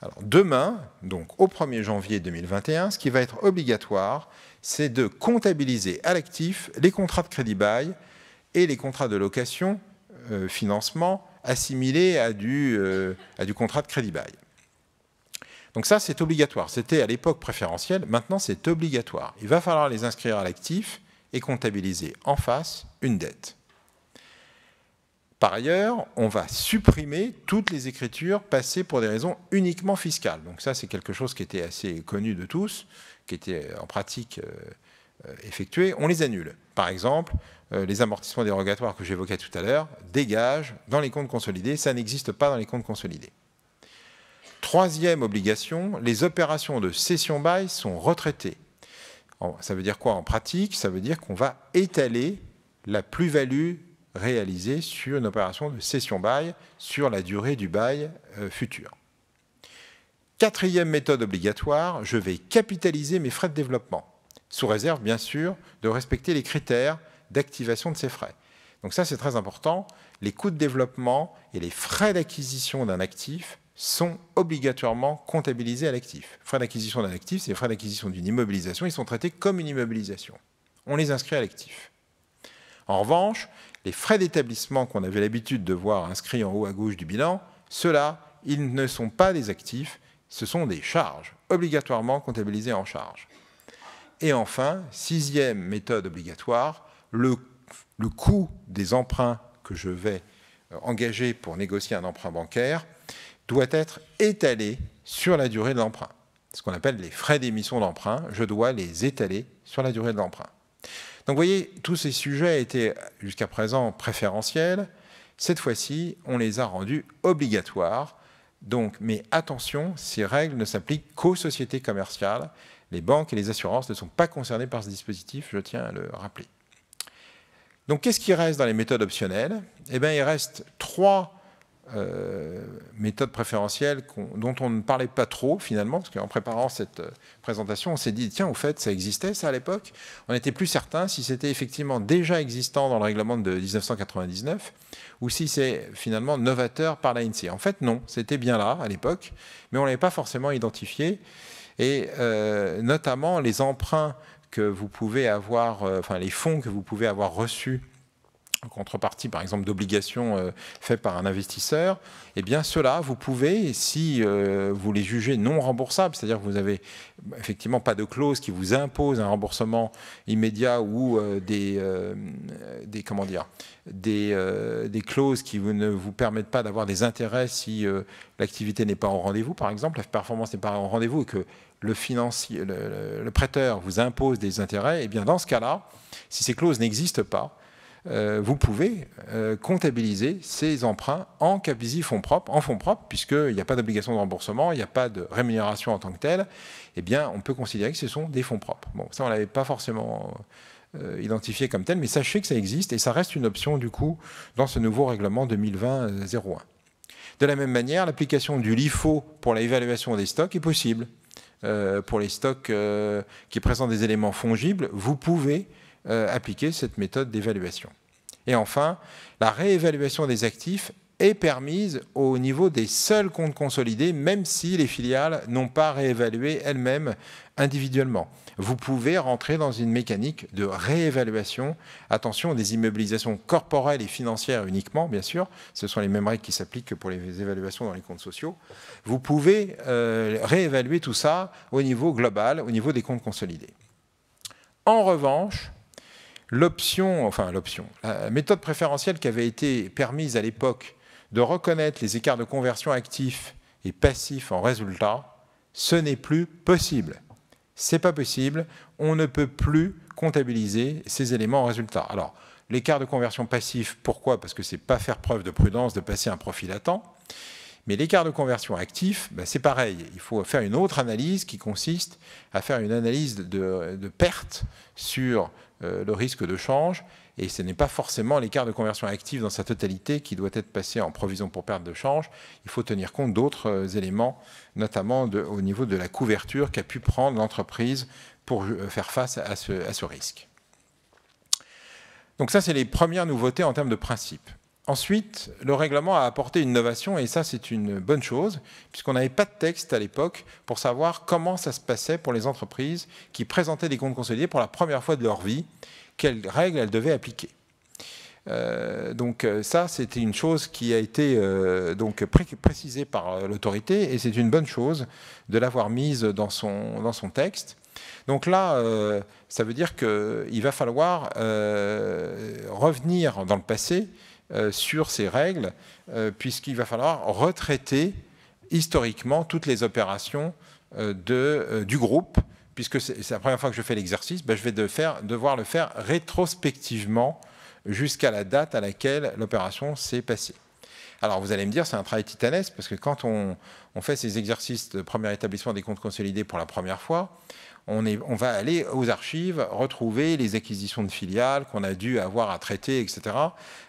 Alors, demain, donc au 1er janvier 2021, ce qui va être obligatoire, c'est de comptabiliser à l'actif les contrats de crédit bail et les contrats de location, euh, financement, assimilés à du, euh, à du contrat de crédit bail. Donc ça, c'est obligatoire. C'était à l'époque préférentiel, maintenant c'est obligatoire. Il va falloir les inscrire à l'actif et comptabiliser en face une dette. Par ailleurs, on va supprimer toutes les écritures passées pour des raisons uniquement fiscales. Donc ça, c'est quelque chose qui était assez connu de tous, qui était euh, en pratique euh, euh, effectué. On les annule. Par exemple, les amortissements dérogatoires que j'évoquais tout à l'heure dégagent dans les comptes consolidés. Ça n'existe pas dans les comptes consolidés. Troisième obligation, les opérations de cession-bail sont retraitées. Ça veut dire quoi en pratique Ça veut dire qu'on va étaler la plus-value réalisée sur une opération de cession-bail sur la durée du bail euh, futur. Quatrième méthode obligatoire, je vais capitaliser mes frais de développement, sous réserve bien sûr de respecter les critères d'activation de ces frais. Donc ça c'est très important, les coûts de développement et les frais d'acquisition d'un actif sont obligatoirement comptabilisés à l'actif. Frais d'acquisition d'un actif, c'est les frais d'acquisition d'une immobilisation, ils sont traités comme une immobilisation. On les inscrit à l'actif. En revanche, les frais d'établissement qu'on avait l'habitude de voir inscrits en haut à gauche du bilan, ceux-là, ils ne sont pas des actifs, ce sont des charges, obligatoirement comptabilisées en charges. Et enfin, sixième méthode obligatoire, le, le coût des emprunts que je vais euh, engager pour négocier un emprunt bancaire doit être étalé sur la durée de l'emprunt. Ce qu'on appelle les frais d'émission d'emprunt, je dois les étaler sur la durée de l'emprunt. Donc vous voyez, tous ces sujets étaient jusqu'à présent préférentiels. Cette fois-ci, on les a rendus obligatoires. Donc, mais attention, ces règles ne s'appliquent qu'aux sociétés commerciales. Les banques et les assurances ne sont pas concernées par ce dispositif, je tiens à le rappeler. Donc qu'est-ce qui reste dans les méthodes optionnelles Eh bien, il reste trois euh, méthode préférentielle dont on ne parlait pas trop finalement, parce qu'en préparant cette euh, présentation, on s'est dit, tiens, au fait, ça existait ça à l'époque. On n'était plus certain si c'était effectivement déjà existant dans le règlement de 1999 ou si c'est finalement novateur par l'ANC. En fait, non, c'était bien là à l'époque, mais on ne l'avait pas forcément identifié. Et euh, notamment les emprunts que vous pouvez avoir, enfin les fonds que vous pouvez avoir reçus en contrepartie, par exemple, d'obligations euh, faites par un investisseur, eh bien, cela, vous pouvez, si euh, vous les jugez non remboursables, c'est-à-dire que vous n'avez effectivement pas de clause qui vous impose un remboursement immédiat ou euh, des, des, comment dire, des, des, clauses qui ne vous permettent pas d'avoir des intérêts si l'activité n'est pas au rendez-vous, par exemple, la performance n'est pas au rendez-vous et que le, le, le, prêteur vous impose des intérêts, eh bien, dans ce cas-là, si ces clauses n'existent pas, euh, vous pouvez euh, comptabiliser ces emprunts en quasi fonds propres, en fonds propres, puisqu'il n'y a pas d'obligation de remboursement, il n'y a pas de rémunération en tant que telle, eh bien, on peut considérer que ce sont des fonds propres. Bon, ça, on ne l'avait pas forcément euh, identifié comme tel, mais sachez que ça existe et ça reste une option, du coup, dans ce nouveau règlement 2020-01. De la même manière, l'application du LIFO pour l'évaluation des stocks est possible. pour les stocks qui présentent des éléments fongibles, vous pouvez euh, appliquer cette méthode d'évaluation. Et enfin, la réévaluation des actifs est permise au niveau des seuls comptes consolidés, même si les filiales n'ont pas réévalué elles-mêmes individuellement. Vous pouvez rentrer dans une mécanique de réévaluation, attention, des immobilisations corporelles et financières uniquement, bien sûr, ce sont les mêmes règles qui s'appliquent que pour les évaluations dans les comptes sociaux. Vous pouvez euh, réévaluer tout ça au niveau global, au niveau des comptes consolidés. En revanche, l'option, enfin l'option, la méthode préférentielle qui avait été permise à l'époque de reconnaître les écarts de conversion actifs et passifs en résultat, ce n'est plus possible. C'est pas possible. On ne peut plus comptabiliser ces éléments en résultat. Alors, l'écart de conversion passif, pourquoi Parce que c'est pas faire preuve de prudence de passer un profil à temps. Mais l'écart de conversion actif, bah, c'est pareil. Il faut faire une autre analyse qui consiste à faire une analyse de, de perte sur euh, le risque de change. Et ce n'est pas forcément l'écart de conversion active dans sa totalité qui doit être passé en provision pour perte de change. Il faut tenir compte d'autres euh, éléments, notamment au niveau de la couverture qu'a pu prendre l'entreprise pour euh, faire face à ce, à ce risque. Donc ça, c'est les premières nouveautés en termes de principe. Ensuite, le règlement a apporté une innovation, et ça c'est une bonne chose, puisqu'on n'avait pas de texte à l'époque pour savoir comment ça se passait pour les entreprises qui présentaient des comptes consolidés pour la première fois de leur vie, quelles règles elles devaient appliquer. Euh, donc euh, ça, c'était une chose qui a été euh, donc précisée par l'autorité, et c'est une bonne chose de l'avoir mise dans son, dans son texte. Donc là, ça veut dire qu'il va falloir revenir dans le passé euh, sur ces règles, euh, puisqu'il va falloir retraiter historiquement toutes les opérations euh, de, du groupe, puisque c'est la première fois que je fais l'exercice, ben, je vais devoir le faire rétrospectivement jusqu'à la date à laquelle l'opération s'est passée. Alors vous allez me dire, c'est un travail titanesque, parce que quand on, on, fait ces exercices de premier établissement des comptes consolidés pour la première fois, on, va aller aux archives, retrouver les acquisitions de filiales qu'on a dû avoir à traiter, etc.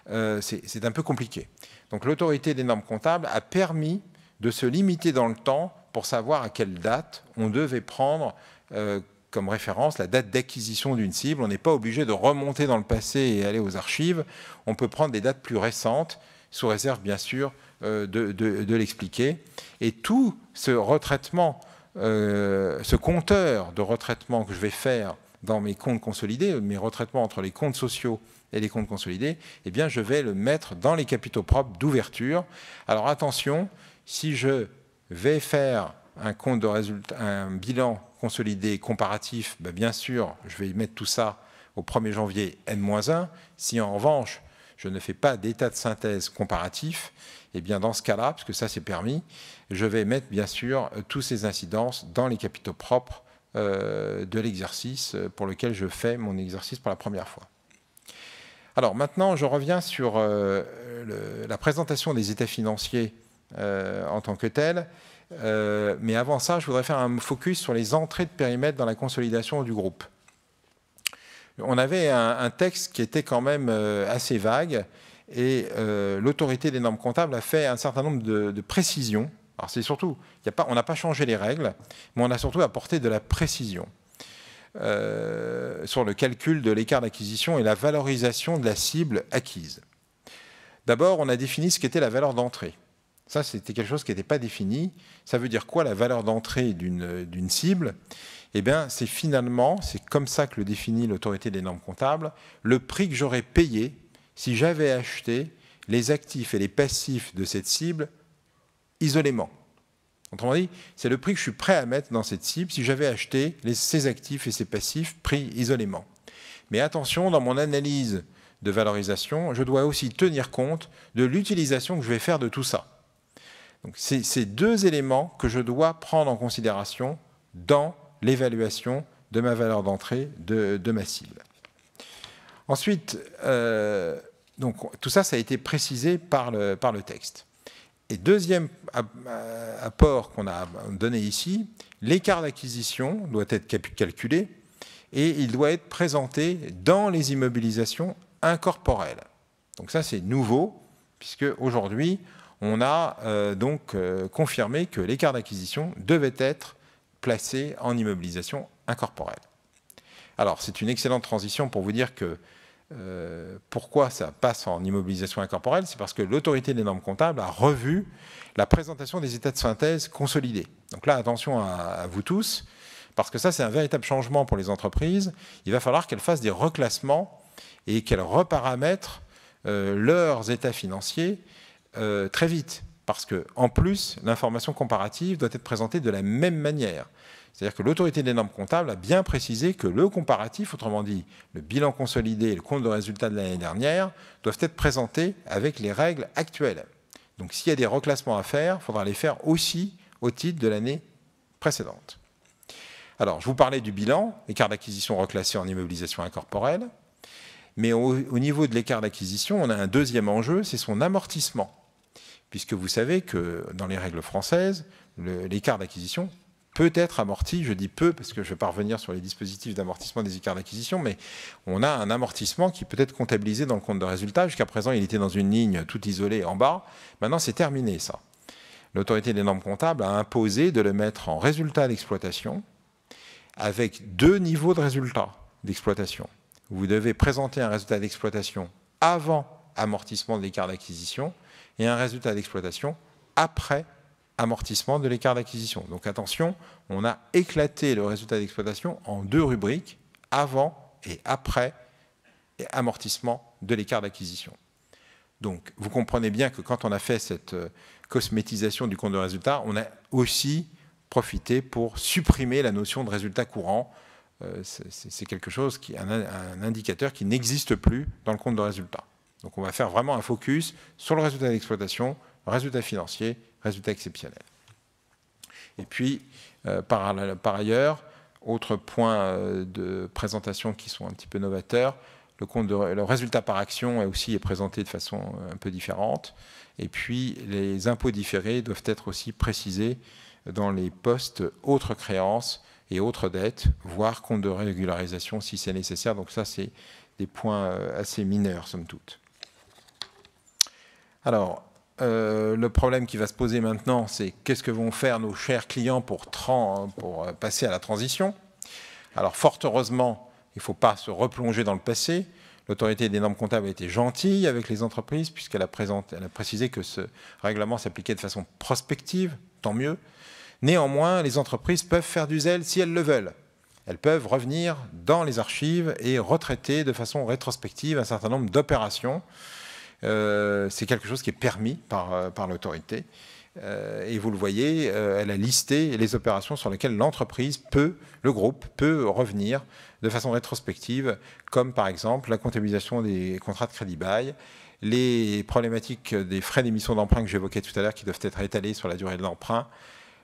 Euh, c'est un peu compliqué. Donc l'autorité des normes comptables a permis de se limiter dans le temps pour savoir à quelle date on devait prendre euh, comme référence la date d'acquisition d'une cible. On n'est pas obligé de remonter dans le passé et aller aux archives. On peut prendre des dates plus récentes, sous réserve bien sûr euh, de l'expliquer. Et tout ce retraitement euh, ce compteur de retraitement que je vais faire dans mes comptes consolidés, mes retraitements entre les comptes sociaux et les comptes consolidés, eh bien, je vais le mettre dans les capitaux propres d'ouverture. Alors attention, si je vais faire un compte de résultat, un bilan consolidé comparatif, ben, bien sûr, je vais y mettre tout ça au 1er janvier N-1. Si en revanche, je ne fais pas d'état de synthèse comparatif, et eh bien dans ce cas-là, puisque ça c'est permis, je vais mettre bien sûr toutes ces incidences dans les capitaux propres euh, de l'exercice euh, pour lequel je fais mon exercice pour la première fois. Alors maintenant, je reviens sur euh, la présentation des états financiers en tant que tels. mais avant ça, je voudrais faire un focus sur les entrées de périmètre dans la consolidation du groupe on avait un, texte qui était quand même euh, assez vague et euh, l'autorité des normes comptables a fait un certain nombre de, précisions. Alors c'est surtout, on n'a pas changé les règles, mais on a surtout apporté de la précision euh, sur le calcul de l'écart d'acquisition et la valorisation de la cible acquise. D'abord, on a défini ce qu'était la valeur d'entrée. Ça, c'était quelque chose qui n'était pas défini. Ça veut dire quoi la valeur d'entrée d'une cible eh bien, c'est finalement, c'est comme ça que le définit l'autorité des normes comptables, le prix que j'aurais payé si j'avais acheté les actifs et les passifs de cette cible isolément. Autrement dit, c'est le prix que je suis prêt à mettre dans cette cible si j'avais acheté ces actifs et ces passifs pris isolément. Mais attention, dans mon analyse de valorisation, je dois aussi tenir compte de l'utilisation que je vais faire de tout ça. Donc, c'est ces deux éléments que je dois prendre en considération dans l'évaluation de ma valeur d'entrée de, de, ma cible. Ensuite, euh, donc, tout ça, ça a été précisé par le, par le texte. Et deuxième euh, apport qu'on a donné ici, l'écart d'acquisition doit être calculé et il doit être présenté dans les immobilisations incorporelles. Donc ça c'est nouveau puisque aujourd'hui on a euh, donc confirmé que l'écart d'acquisition devait être placés en immobilisation incorporelle. Alors, c'est une excellente transition pour vous dire que euh, pourquoi ça passe en immobilisation incorporelle C'est parce que l'autorité des normes comptables a revu la présentation des états de synthèse consolidés. Donc là, attention à, vous tous, parce que ça, c'est un véritable changement pour les entreprises. Il va falloir qu'elles fassent des reclassements et qu'elles reparamètrent euh, leurs états financiers euh, très vite. Parce que, en plus, l'information comparative doit être présentée de la même manière. C'est-à-dire que l'autorité des normes comptables a bien précisé que le comparatif, autrement dit le bilan consolidé et le compte de résultat de l'année dernière, doivent être présentés avec les règles actuelles. Donc s'il y a des reclassements à faire, il faudra les faire aussi au titre de l'année précédente. Alors, je vous parlais du bilan, écart d'acquisition reclassé en immobilisation incorporelle. Mais au niveau de l'écart d'acquisition, on a un deuxième enjeu, c'est son amortissement puisque vous savez que dans les règles françaises, l'écart d'acquisition peut être amorti, je dis peu parce que je ne vais pas revenir sur les dispositifs d'amortissement des écarts d'acquisition, mais on a un amortissement qui peut être comptabilisé dans le compte de résultat. Jusqu'à présent, il était dans une ligne toute isolée en bas. Maintenant, c'est terminé ça. L'autorité des normes comptables a imposé de le mettre en résultat d'exploitation avec deux niveaux de résultat d'exploitation. Vous devez présenter un résultat d'exploitation avant amortissement de l'écart d'acquisition et un résultat d'exploitation après amortissement de l'écart d'acquisition. Donc attention, on a éclaté le résultat d'exploitation en deux rubriques, avant et après amortissement de l'écart d'acquisition. Donc vous comprenez bien que quand on a fait cette euh, cosmétisation du compte de résultat, on a aussi profité pour supprimer la notion de résultat courant. Euh, c'est quelque chose qui, un indicateur qui n'existe plus dans le compte de résultat. Donc on va faire vraiment un focus sur le résultat d'exploitation, résultat financier, résultat exceptionnel. Et puis, euh, par, ailleurs, autre point euh, de présentation qui sont un petit peu novateurs, le, résultat par action est aussi est présenté de façon euh, un peu différente. Et puis, les impôts différés doivent être aussi précisés dans les postes autres créances et autres dettes, voire compte de régularisation si c'est nécessaire. Donc ça, c'est des points assez mineurs, somme toute. Alors, euh, le problème qui va se poser maintenant, c'est qu'est-ce que vont faire nos chers clients pour, pour euh, passer à la transition Alors, fort heureusement, il ne faut pas se replonger dans le passé. L'autorité des normes comptables a été gentille avec les entreprises puisqu'elle a, précisé que ce règlement s'appliquait de façon prospective, tant mieux. Néanmoins, les entreprises peuvent faire du zèle si elles le veulent. Elles peuvent revenir dans les archives et retraiter de façon rétrospective un certain nombre d'opérations euh, c'est quelque chose qui est permis par, euh, l'autorité. Euh, et vous le voyez, elle a listé les opérations sur lesquelles l'entreprise peut, le groupe peut revenir de façon rétrospective, comme par exemple la comptabilisation des contrats de crédit bail, les problématiques des frais d'émission d'emprunt que j'évoquais tout à l'heure qui doivent être étalés sur la durée de l'emprunt,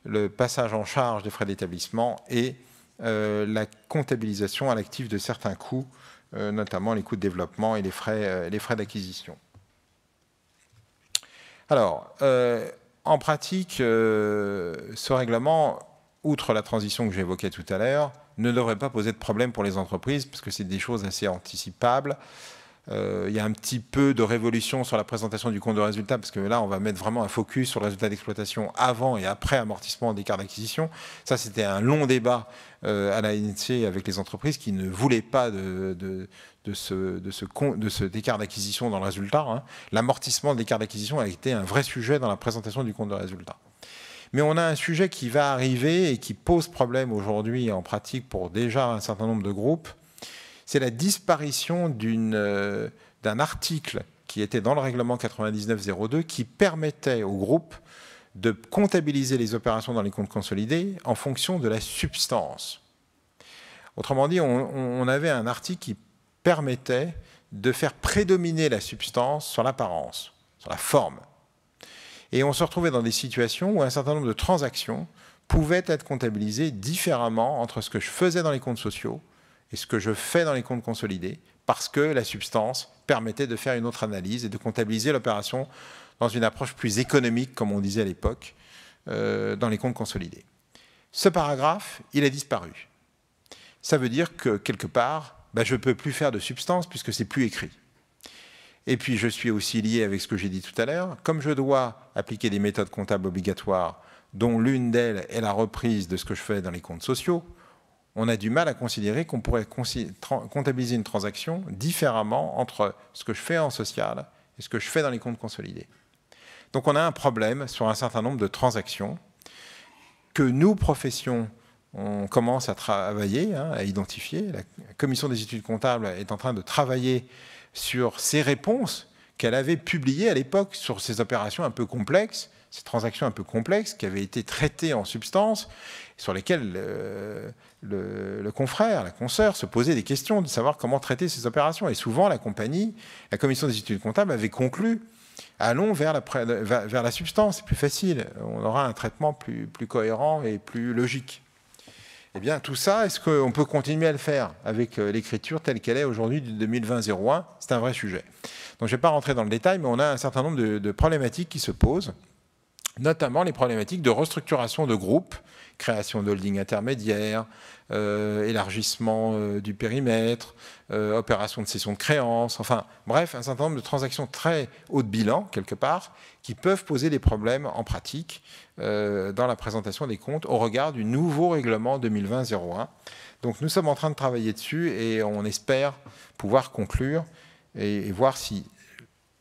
le passage en charge des frais d'établissement et la comptabilisation à l'actif de certains coûts, notamment les coûts de développement et les frais, les frais d'acquisition. Alors, euh, en pratique, euh, ce règlement, outre la transition que j'évoquais tout à l'heure, ne devrait pas poser de problème pour les entreprises, parce que c'est des choses assez anticipables. Euh, il y a un petit peu de révolution sur la présentation du compte de résultat, parce que là, on va mettre vraiment un focus sur le résultat d'exploitation avant et après amortissement des cartes d'acquisition. Ça, c'était un long débat euh, à la NC avec les entreprises qui ne voulaient pas de, ce, de, de d'acquisition dans le résultat. Hein. L'amortissement des l'écart d'acquisition a été un vrai sujet dans la présentation du compte de résultat. Mais on a un sujet qui va arriver et qui pose problème aujourd'hui en pratique pour déjà un certain nombre de groupes, c'est la disparition euh, d'un article qui était dans le règlement 9902 qui permettait au groupe de comptabiliser les opérations dans les comptes consolidés en fonction de la substance. Autrement dit, on avait un article qui permettait de faire prédominer la substance sur l'apparence, sur la forme. Et on se retrouvait dans des situations où un certain nombre de transactions pouvaient être comptabilisées différemment entre ce que je faisais dans les comptes sociaux et ce que je fais dans les comptes consolidés, parce que la substance permettait de faire une autre analyse et de comptabiliser l'opération dans une approche plus économique, comme on disait à l'époque, euh, dans les comptes consolidés. Ce paragraphe, il a disparu. Ça veut dire que quelque part, bah, je ne peux plus faire de substance puisque c'est plus écrit. Et puis je suis aussi lié avec ce que j'ai dit tout à l'heure. Comme je dois appliquer des méthodes comptables obligatoires, dont l'une d'elles est la reprise de ce que je fais dans les comptes sociaux, on a du mal à considérer qu'on pourrait comptabiliser une transaction différemment entre ce que je fais en social et ce que je fais dans les comptes consolidés. Donc on a un problème sur un certain nombre de transactions que nous, professions, on commence à travailler, hein, à identifier. La commission des études comptables est en train de travailler sur ces réponses qu'elle avait publiées à l'époque sur ces opérations un peu complexes, ces transactions un peu complexes qui avaient été traitées en substance sur lesquels euh, le, confrère, la consoeur se posait des questions de savoir comment traiter ces opérations. Et souvent, la compagnie, la commission des études comptables avait conclu allons vers la, vers la substance, c'est plus facile, on aura un traitement plus, plus cohérent et plus logique. Eh bien, tout ça, est-ce qu'on peut continuer à le faire avec euh, l'écriture telle qu'elle est aujourd'hui du 2020-01 C'est un vrai sujet. Donc, je ne vais pas rentrer dans le détail, mais on a un certain nombre de, de problématiques qui se posent, notamment les problématiques de restructuration de groupes création d'holdings intermédiaires, euh, élargissement euh, du périmètre, euh, opération de cession de créances, enfin bref, un certain nombre de transactions très haut de bilan, quelque part, qui peuvent poser des problèmes en pratique dans la présentation des comptes au regard du nouveau règlement 2020-01. Donc nous sommes en train de travailler dessus et on espère pouvoir conclure et voir si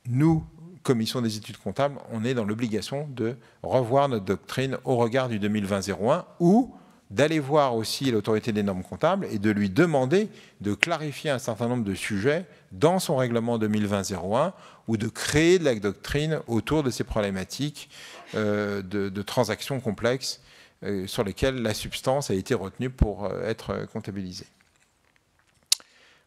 nous, commission des études comptables, on est dans l'obligation de revoir notre doctrine au regard du 2020-01 ou d'aller voir aussi l'autorité des normes comptables et de lui demander de clarifier un certain nombre de sujets dans son règlement 2020-01 ou de créer de la doctrine autour de ces problématiques euh, de, transactions complexes euh, sur lesquelles la substance a été retenue pour euh, être comptabilisée.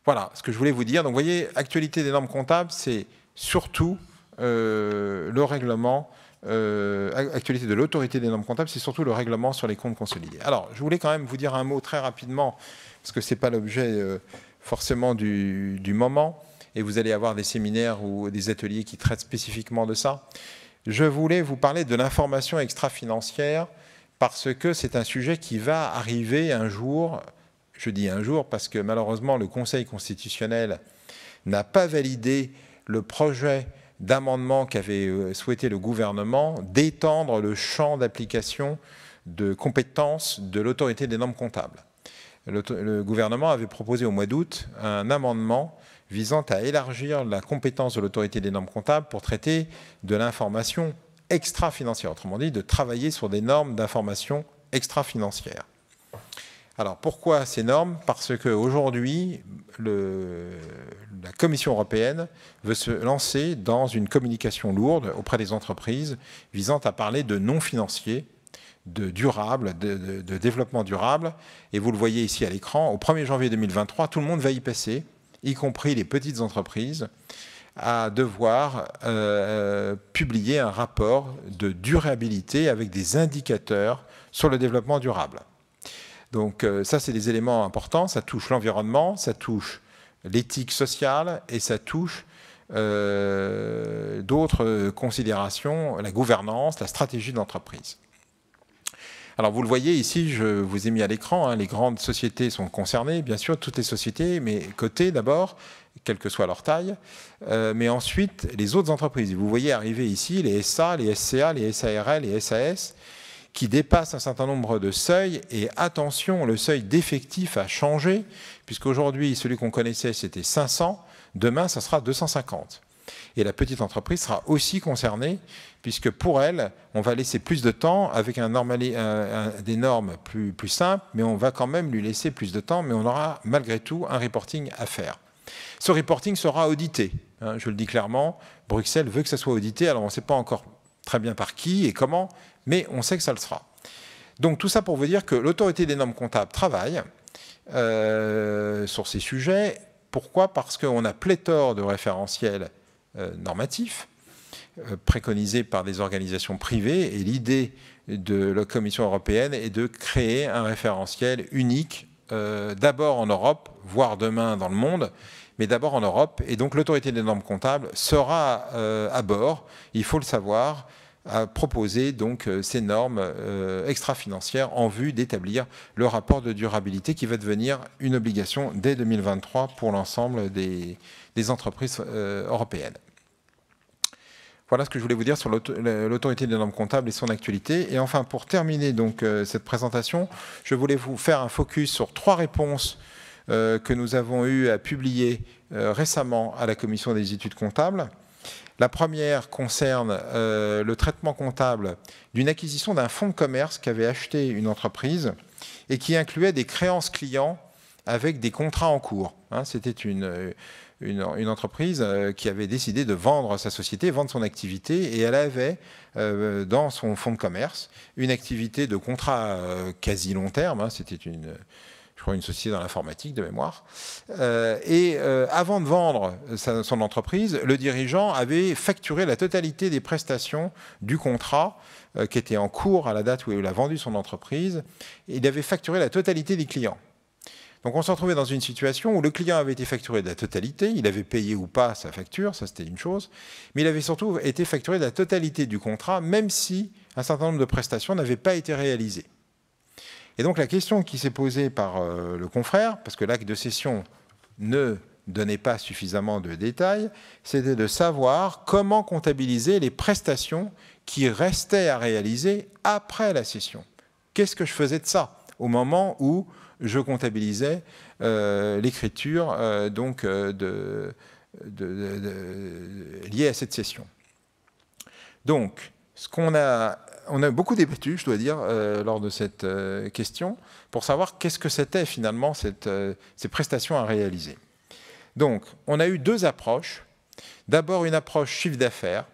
Voilà ce que je voulais vous dire. Donc vous voyez, actualité des normes comptables, c'est surtout euh, le règlement euh, actualité de l'autorité des normes comptables, c'est surtout le règlement sur les comptes consolidés. Alors, je voulais quand même vous dire un mot très rapidement, parce que ce n'est pas l'objet euh, forcément du, du, moment, et vous allez avoir des séminaires ou des ateliers qui traitent spécifiquement de ça. Je voulais vous parler de l'information extra-financière, parce que c'est un sujet qui va arriver un jour, je dis un jour, parce que malheureusement, le Conseil constitutionnel n'a pas validé le projet d'amendements qu'avait euh, souhaité le gouvernement d'étendre le champ d'application de compétences de l'autorité des normes comptables. Le, le gouvernement avait proposé au mois d'août un amendement visant à élargir la compétence de l'autorité des normes comptables pour traiter de l'information extra-financière, autrement dit de travailler sur des normes d'information extra-financière. Alors pourquoi ces normes Parce qu'aujourd'hui, la Commission européenne veut se lancer dans une communication lourde auprès des entreprises visant à parler de non financier, de durable, de, développement durable. Et vous le voyez ici à l'écran, au 1er janvier 2023, tout le monde va y passer, y compris les petites entreprises, à devoir euh, publier un rapport de durabilité avec des indicateurs sur le développement durable. Donc euh, ça, c'est des éléments importants. Ça touche l'environnement, ça touche l'éthique sociale et ça touche euh, d'autres euh, considérations, la gouvernance, la stratégie de l'entreprise. Alors vous le voyez ici, je vous ai mis à l'écran, hein, les grandes sociétés sont concernées, bien sûr, toutes les sociétés, mais cotées d'abord, quelle que soit leur taille, mais ensuite les autres entreprises. Vous voyez arriver ici les SA, les SCA, les SARL, les SAS, qui dépasse un certain nombre de seuils. Et attention, le seuil d'effectif a changé, puisqu'aujourd'hui, celui qu'on connaissait, c'était 500. Demain, ça sera 250. Et la petite entreprise sera aussi concernée, puisque pour elle, on va laisser plus de temps avec des normes plus, plus simples, mais on va quand même lui laisser plus de temps, mais on aura malgré tout un reporting à faire. Ce reporting sera audité, hein, je le dis clairement. Bruxelles veut que ça soit audité, alors on ne sait pas encore très bien par qui et comment, mais on sait que ça le sera. Donc tout ça pour vous dire que l'autorité des normes comptables travaille euh, sur ces sujets. Pourquoi Parce qu'on a pléthore de référentiels euh, normatifs euh, préconisés par des organisations privées et l'idée de la Commission européenne est de créer un référentiel unique, d'abord en Europe, voire demain dans le monde, mais d'abord en Europe. Et donc l'autorité des normes comptables sera à bord, il faut le savoir, à proposer donc euh, ces normes euh, extra-financières en vue d'établir le rapport de durabilité qui va devenir une obligation dès 2023 pour l'ensemble des, entreprises euh, européennes. Voilà ce que je voulais vous dire sur l'autorité des normes comptables et son actualité. Et enfin, pour terminer donc cette présentation, je voulais vous faire un focus sur trois réponses que nous avons eu à publier récemment à la commission des études comptables. La première concerne euh, le traitement comptable d'une acquisition d'un fonds de commerce qu'avait acheté une entreprise et qui incluait des créances clients avec des contrats en cours. Hein, c'était euh, une, une, entreprise euh, qui avait décidé de vendre sa société, vendre son activité, et elle avait dans son fonds de commerce une activité de contrat quasi long terme. Hein, c'était une, je crois, une société dans l'informatique de mémoire. Euh, et euh, avant de vendre son entreprise, le dirigeant avait facturé la totalité des prestations du contrat euh, qui était en cours à la date où il a vendu son entreprise. Et il avait facturé la totalité des clients. Donc on s'est retrouvé dans une situation où le client avait été facturé de la totalité, il avait payé ou pas sa facture, ça c'était une chose, mais il avait surtout été facturé de la totalité du contrat, même si un certain nombre de prestations n'avaient pas été réalisées. Et donc la question qui s'est posée par euh, le confrère, parce que l'acte de cession ne donnait pas suffisamment de détails, c'était de savoir comment comptabiliser les prestations qui restaient à réaliser après la cession. Qu'est-ce que je faisais de ça au moment où je comptabilisais euh, l'écriture euh, donc liée à cette session. Donc, ce qu'on a on a beaucoup débattu, je dois dire, euh, lors de cette euh, question, pour savoir qu'est-ce que c'était finalement euh, ces prestations à réaliser. Donc, on a eu deux approches. D'abord, une approche chiffre d'affaires,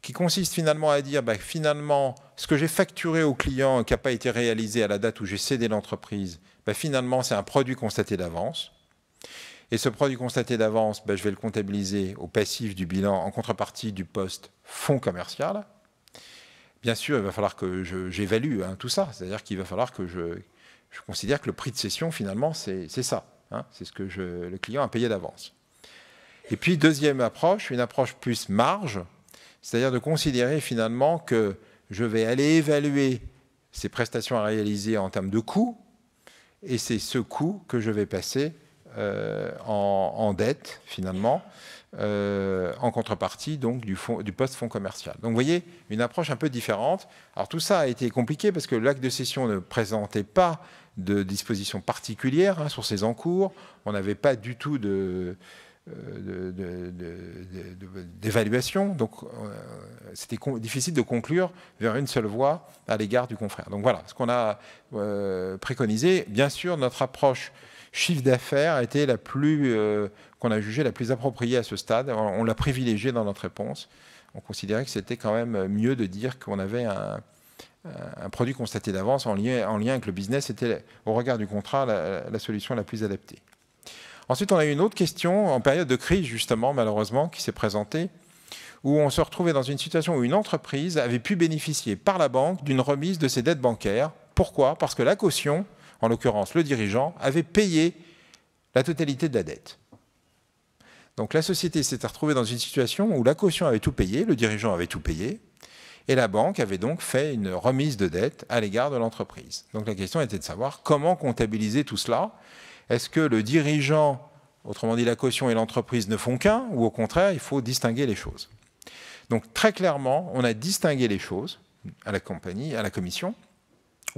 qui consiste finalement à dire, bah, finalement, ce que j'ai facturé au client qui n'a pas été réalisé à la date où j'ai cédé l'entreprise, bah, finalement, c'est un produit constaté d'avance. Et ce produit constaté d'avance, bah, je vais le comptabiliser au passif du bilan en contrepartie du poste fonds commercial bien sûr, il va falloir que j'évalue hein, tout ça. C'est-à-dire qu'il va falloir que je, considère que le prix de session finalement, c'est ça. Hein. c'est ce que le client a payé d'avance. Et puis, deuxième approche, une approche plus marge, c'est-à-dire de considérer finalement que je vais aller évaluer ces prestations à réaliser en termes de coûts, et c'est ce coût que je vais passer euh, en, dette, finalement, euh, en contrepartie donc du, fond, du post-fonds commercial. Donc vous voyez, une approche un peu différente. Alors tout ça a été compliqué parce que l'acte de cession ne présentait pas de dispositions particulières hein, sur ces encours. On n'avait pas du tout de euh, d'évaluation. Donc, euh, c'était difficile de conclure vers une seule voie à l'égard du confrère. Donc voilà ce qu'on a préconisé. Bien sûr, notre approche chiffre d'affaires était la plus, euh, qu'on a jugé la plus appropriée à ce stade. On, l'a privilégié dans notre réponse. On considérait que c'était quand même mieux de dire qu'on avait un, produit constaté d'avance en lien, en lien avec le business. C'était, au regard du contrat, la, solution la plus adaptée. Ensuite, on a eu une autre question en période de crise, justement, malheureusement, qui s'est présentée, où on se retrouvait dans une situation où une entreprise avait pu bénéficier par la banque d'une remise de ses dettes bancaires. Pourquoi Parce que la caution en l'occurrence le dirigeant, avait payé la totalité de la dette. Donc la société s'était retrouvée dans une situation où la caution avait tout payé, le dirigeant avait tout payé, et la banque avait donc fait une remise de dette à l'égard de l'entreprise. Donc la question était de savoir comment comptabiliser tout cela. Est-ce que le dirigeant, autrement dit la caution et l'entreprise ne font qu'un, ou au contraire, il faut distinguer les choses Donc très clairement, on a distingué les choses à la compagnie, à la commission,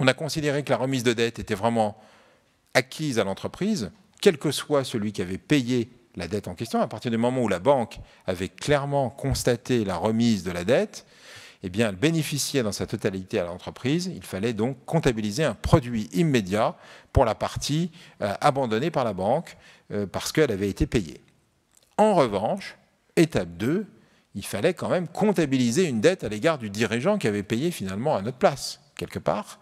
on a considéré que la remise de dette était vraiment acquise à l'entreprise, quel que soit celui qui avait payé la dette en question. À partir du moment où la banque avait clairement constaté la remise de la dette, eh bien, elle bénéficiait dans sa totalité à l'entreprise. Il fallait donc comptabiliser un produit immédiat pour la partie euh, abandonnée par la banque euh, parce qu'elle avait été payée. En revanche, étape 2, il fallait quand même comptabiliser une dette à l'égard du dirigeant qui avait payé finalement à notre place, quelque part,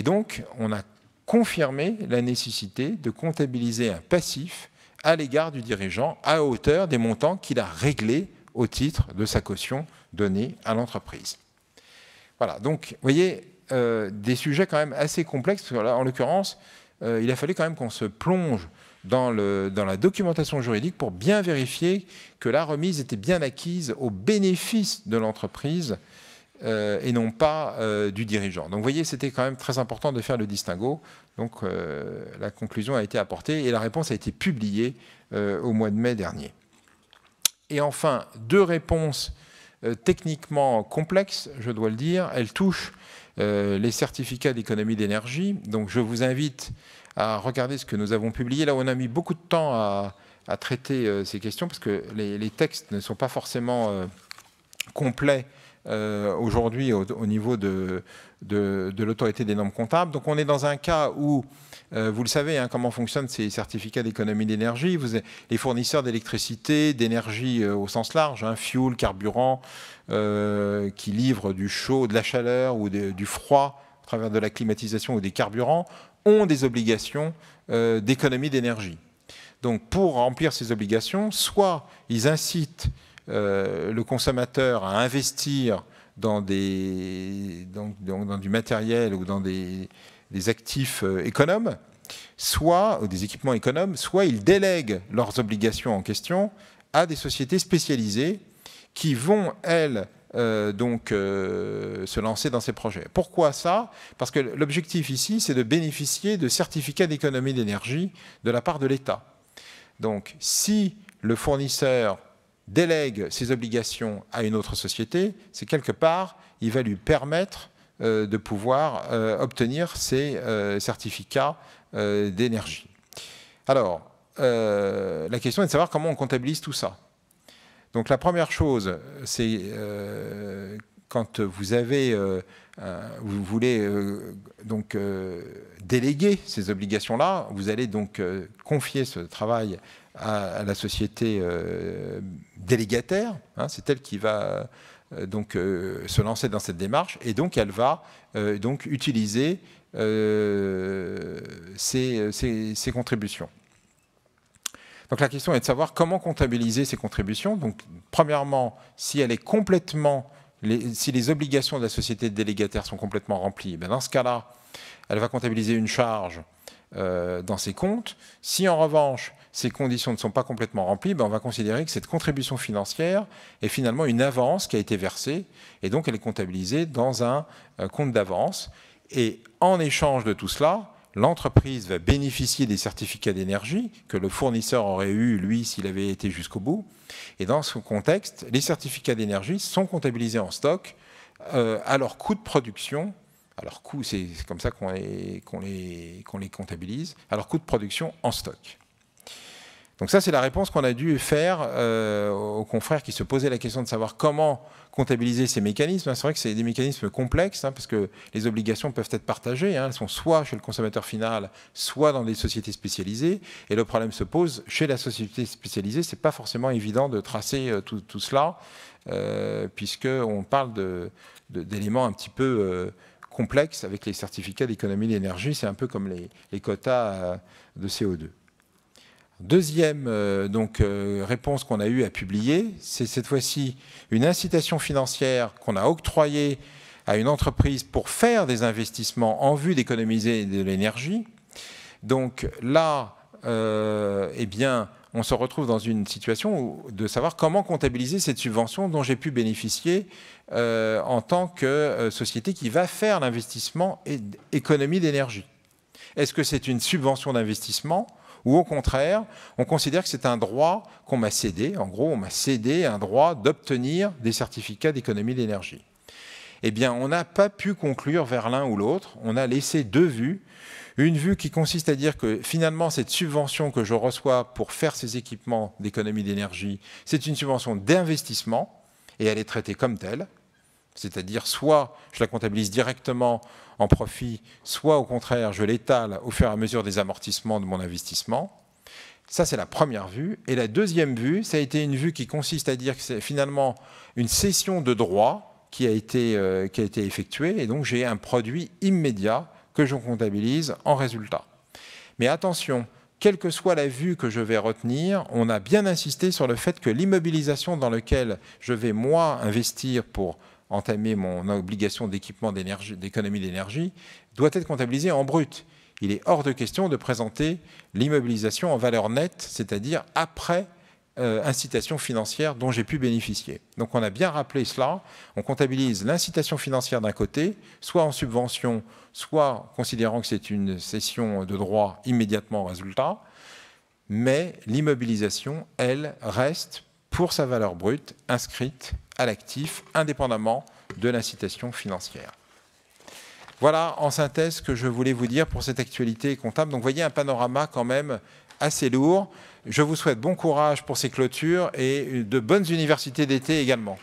et donc, on a confirmé la nécessité de comptabiliser un passif à l'égard du dirigeant à hauteur des montants qu'il a réglés au titre de sa caution donnée à l'entreprise. Voilà, donc, vous voyez, euh, des sujets quand même assez complexes, en l'occurrence, euh, il a fallu quand même qu'on se plonge dans, dans, la documentation juridique pour bien vérifier que la remise était bien acquise au bénéfice de l'entreprise euh, et non pas euh, du dirigeant. Donc vous voyez, c'était quand même très important de faire le distinguo. Donc euh, la conclusion a été apportée et la réponse a été publiée au mois de mai dernier. Et enfin, deux réponses techniquement complexes, je dois le dire. Elles touchent les certificats d'économie d'énergie. Donc je vous invite à regarder ce que nous avons publié. Là, on a mis beaucoup de temps à, traiter ces questions parce que les, textes ne sont pas forcément complets euh, aujourd'hui au, niveau de, de, l'autorité des normes comptables. Donc on est dans un cas où, euh, vous le savez, hein, comment fonctionnent ces certificats d'économie d'énergie. Les fournisseurs d'électricité, d'énergie euh, au sens large, hein, fuel, carburant, qui livrent du chaud, de la chaleur ou du froid à travers de la climatisation ou des carburants, ont des obligations d'économie d'énergie. Donc pour remplir ces obligations, soit ils incitent euh, le consommateur à investir dans, du matériel ou dans des, actifs euh, économes, soit des équipements économes, soit il délègue leurs obligations en question à des sociétés spécialisées qui vont, elles, euh, donc se lancer dans ces projets. Pourquoi ça Parce que l'objectif ici, c'est de bénéficier de certificats d'économie d'énergie de la part de l'État. Donc, si le fournisseur délègue ses obligations à une autre société, c'est quelque part, il va lui permettre euh, de pouvoir euh, obtenir ses euh, certificats d'énergie. Alors, la question est de savoir comment on comptabilise tout ça. Donc la première chose, c'est quand vous avez, vous voulez donc déléguer ces obligations-là, vous allez donc confier ce travail à, la société euh, délégataire. Hein, c'est elle qui va euh, donc euh, se lancer dans cette démarche et donc elle va donc utiliser ses contributions. Donc la question est de savoir comment comptabiliser ces contributions. Donc premièrement, si elle est complètement, les, si les obligations de la société délégataire sont complètement remplies, eh dans ce cas-là, elle va comptabiliser une charge dans ses comptes. Si en revanche ces conditions ne sont pas complètement remplies, ben, on va considérer que cette contribution financière est finalement une avance qui a été versée, et donc elle est comptabilisée dans un euh, compte d'avance. Et en échange de tout cela, l'entreprise va bénéficier des certificats d'énergie que le fournisseur aurait eu, lui, s'il avait été jusqu'au bout. Et dans ce contexte, les certificats d'énergie sont comptabilisés en stock euh, à leur coût de production alors coût, c'est comme ça qu'on les, comptabilise, les, qu'on les, comptabilise, alors coût de production en stock. Donc ça, c'est la réponse qu'on a dû faire euh, aux confrères qui se posaient la question de savoir comment comptabiliser ces mécanismes. C'est vrai que c'est des mécanismes complexes, hein, parce que les obligations peuvent être partagées. Hein. Elles sont soit chez le consommateur final, soit dans des sociétés spécialisées. Et le problème se pose chez la société spécialisée. C'est pas forcément évident de tracer euh, tout, cela, euh, puisqu'on parle d'éléments un petit peu... complexes avec les certificats d'économie d'énergie, c'est un peu comme les quotas de CO2. Deuxième euh, euh, réponse qu'on a eue à publier, c'est cette fois-ci une incitation financière qu'on a octroyée à une entreprise pour faire des investissements en vue d'économiser de l'énergie. Donc là, euh, eh bien, on se retrouve dans une situation de savoir comment comptabiliser cette subvention dont j'ai pu bénéficier en tant que société qui va faire l'investissement et économie d'énergie. Est-ce que c'est une subvention d'investissement ou au contraire, on considère que c'est un droit qu'on m'a cédé, en gros, on m'a cédé un droit d'obtenir des certificats d'économie d'énergie. Eh bien, on n'a pas pu conclure vers l'un ou l'autre, on a laissé deux vues. Une vue qui consiste à dire que finalement, cette subvention que je reçois pour faire ces équipements d'économie d'énergie, c'est une subvention d'investissement et elle est traitée comme telle. C'est-à-dire, soit je la comptabilise directement en profit, soit au contraire, je l'étale au fur et à mesure des amortissements de mon investissement. Ça, c'est la première vue. Et la deuxième vue, ça a été une vue qui consiste à dire que c'est finalement une cession de droit qui a été, euh, qui a été effectuée. Et donc, j'ai un produit immédiat que je comptabilise en résultat. Mais attention, quelle que soit la vue que je vais retenir, on a bien insisté sur le fait que l'immobilisation dans laquelle je vais, moi, investir pour entamer mon obligation d'équipement d'économie d'énergie, doit être comptabilisé en brut. Il est hors de question de présenter l'immobilisation en valeur nette, c'est-à-dire après euh, incitation financière dont j'ai pu bénéficier. Donc on a bien rappelé cela, on comptabilise l'incitation financière d'un côté, soit en subvention, soit considérant que c'est une cession de droit immédiatement au résultat, mais l'immobilisation, elle, reste pour sa valeur brute inscrite à l'actif, indépendamment de l'incitation financière. Voilà en synthèse ce que je voulais vous dire pour cette actualité comptable. Donc voyez un panorama quand même assez lourd. Je vous souhaite bon courage pour ces clôtures et de bonnes universités d'été également.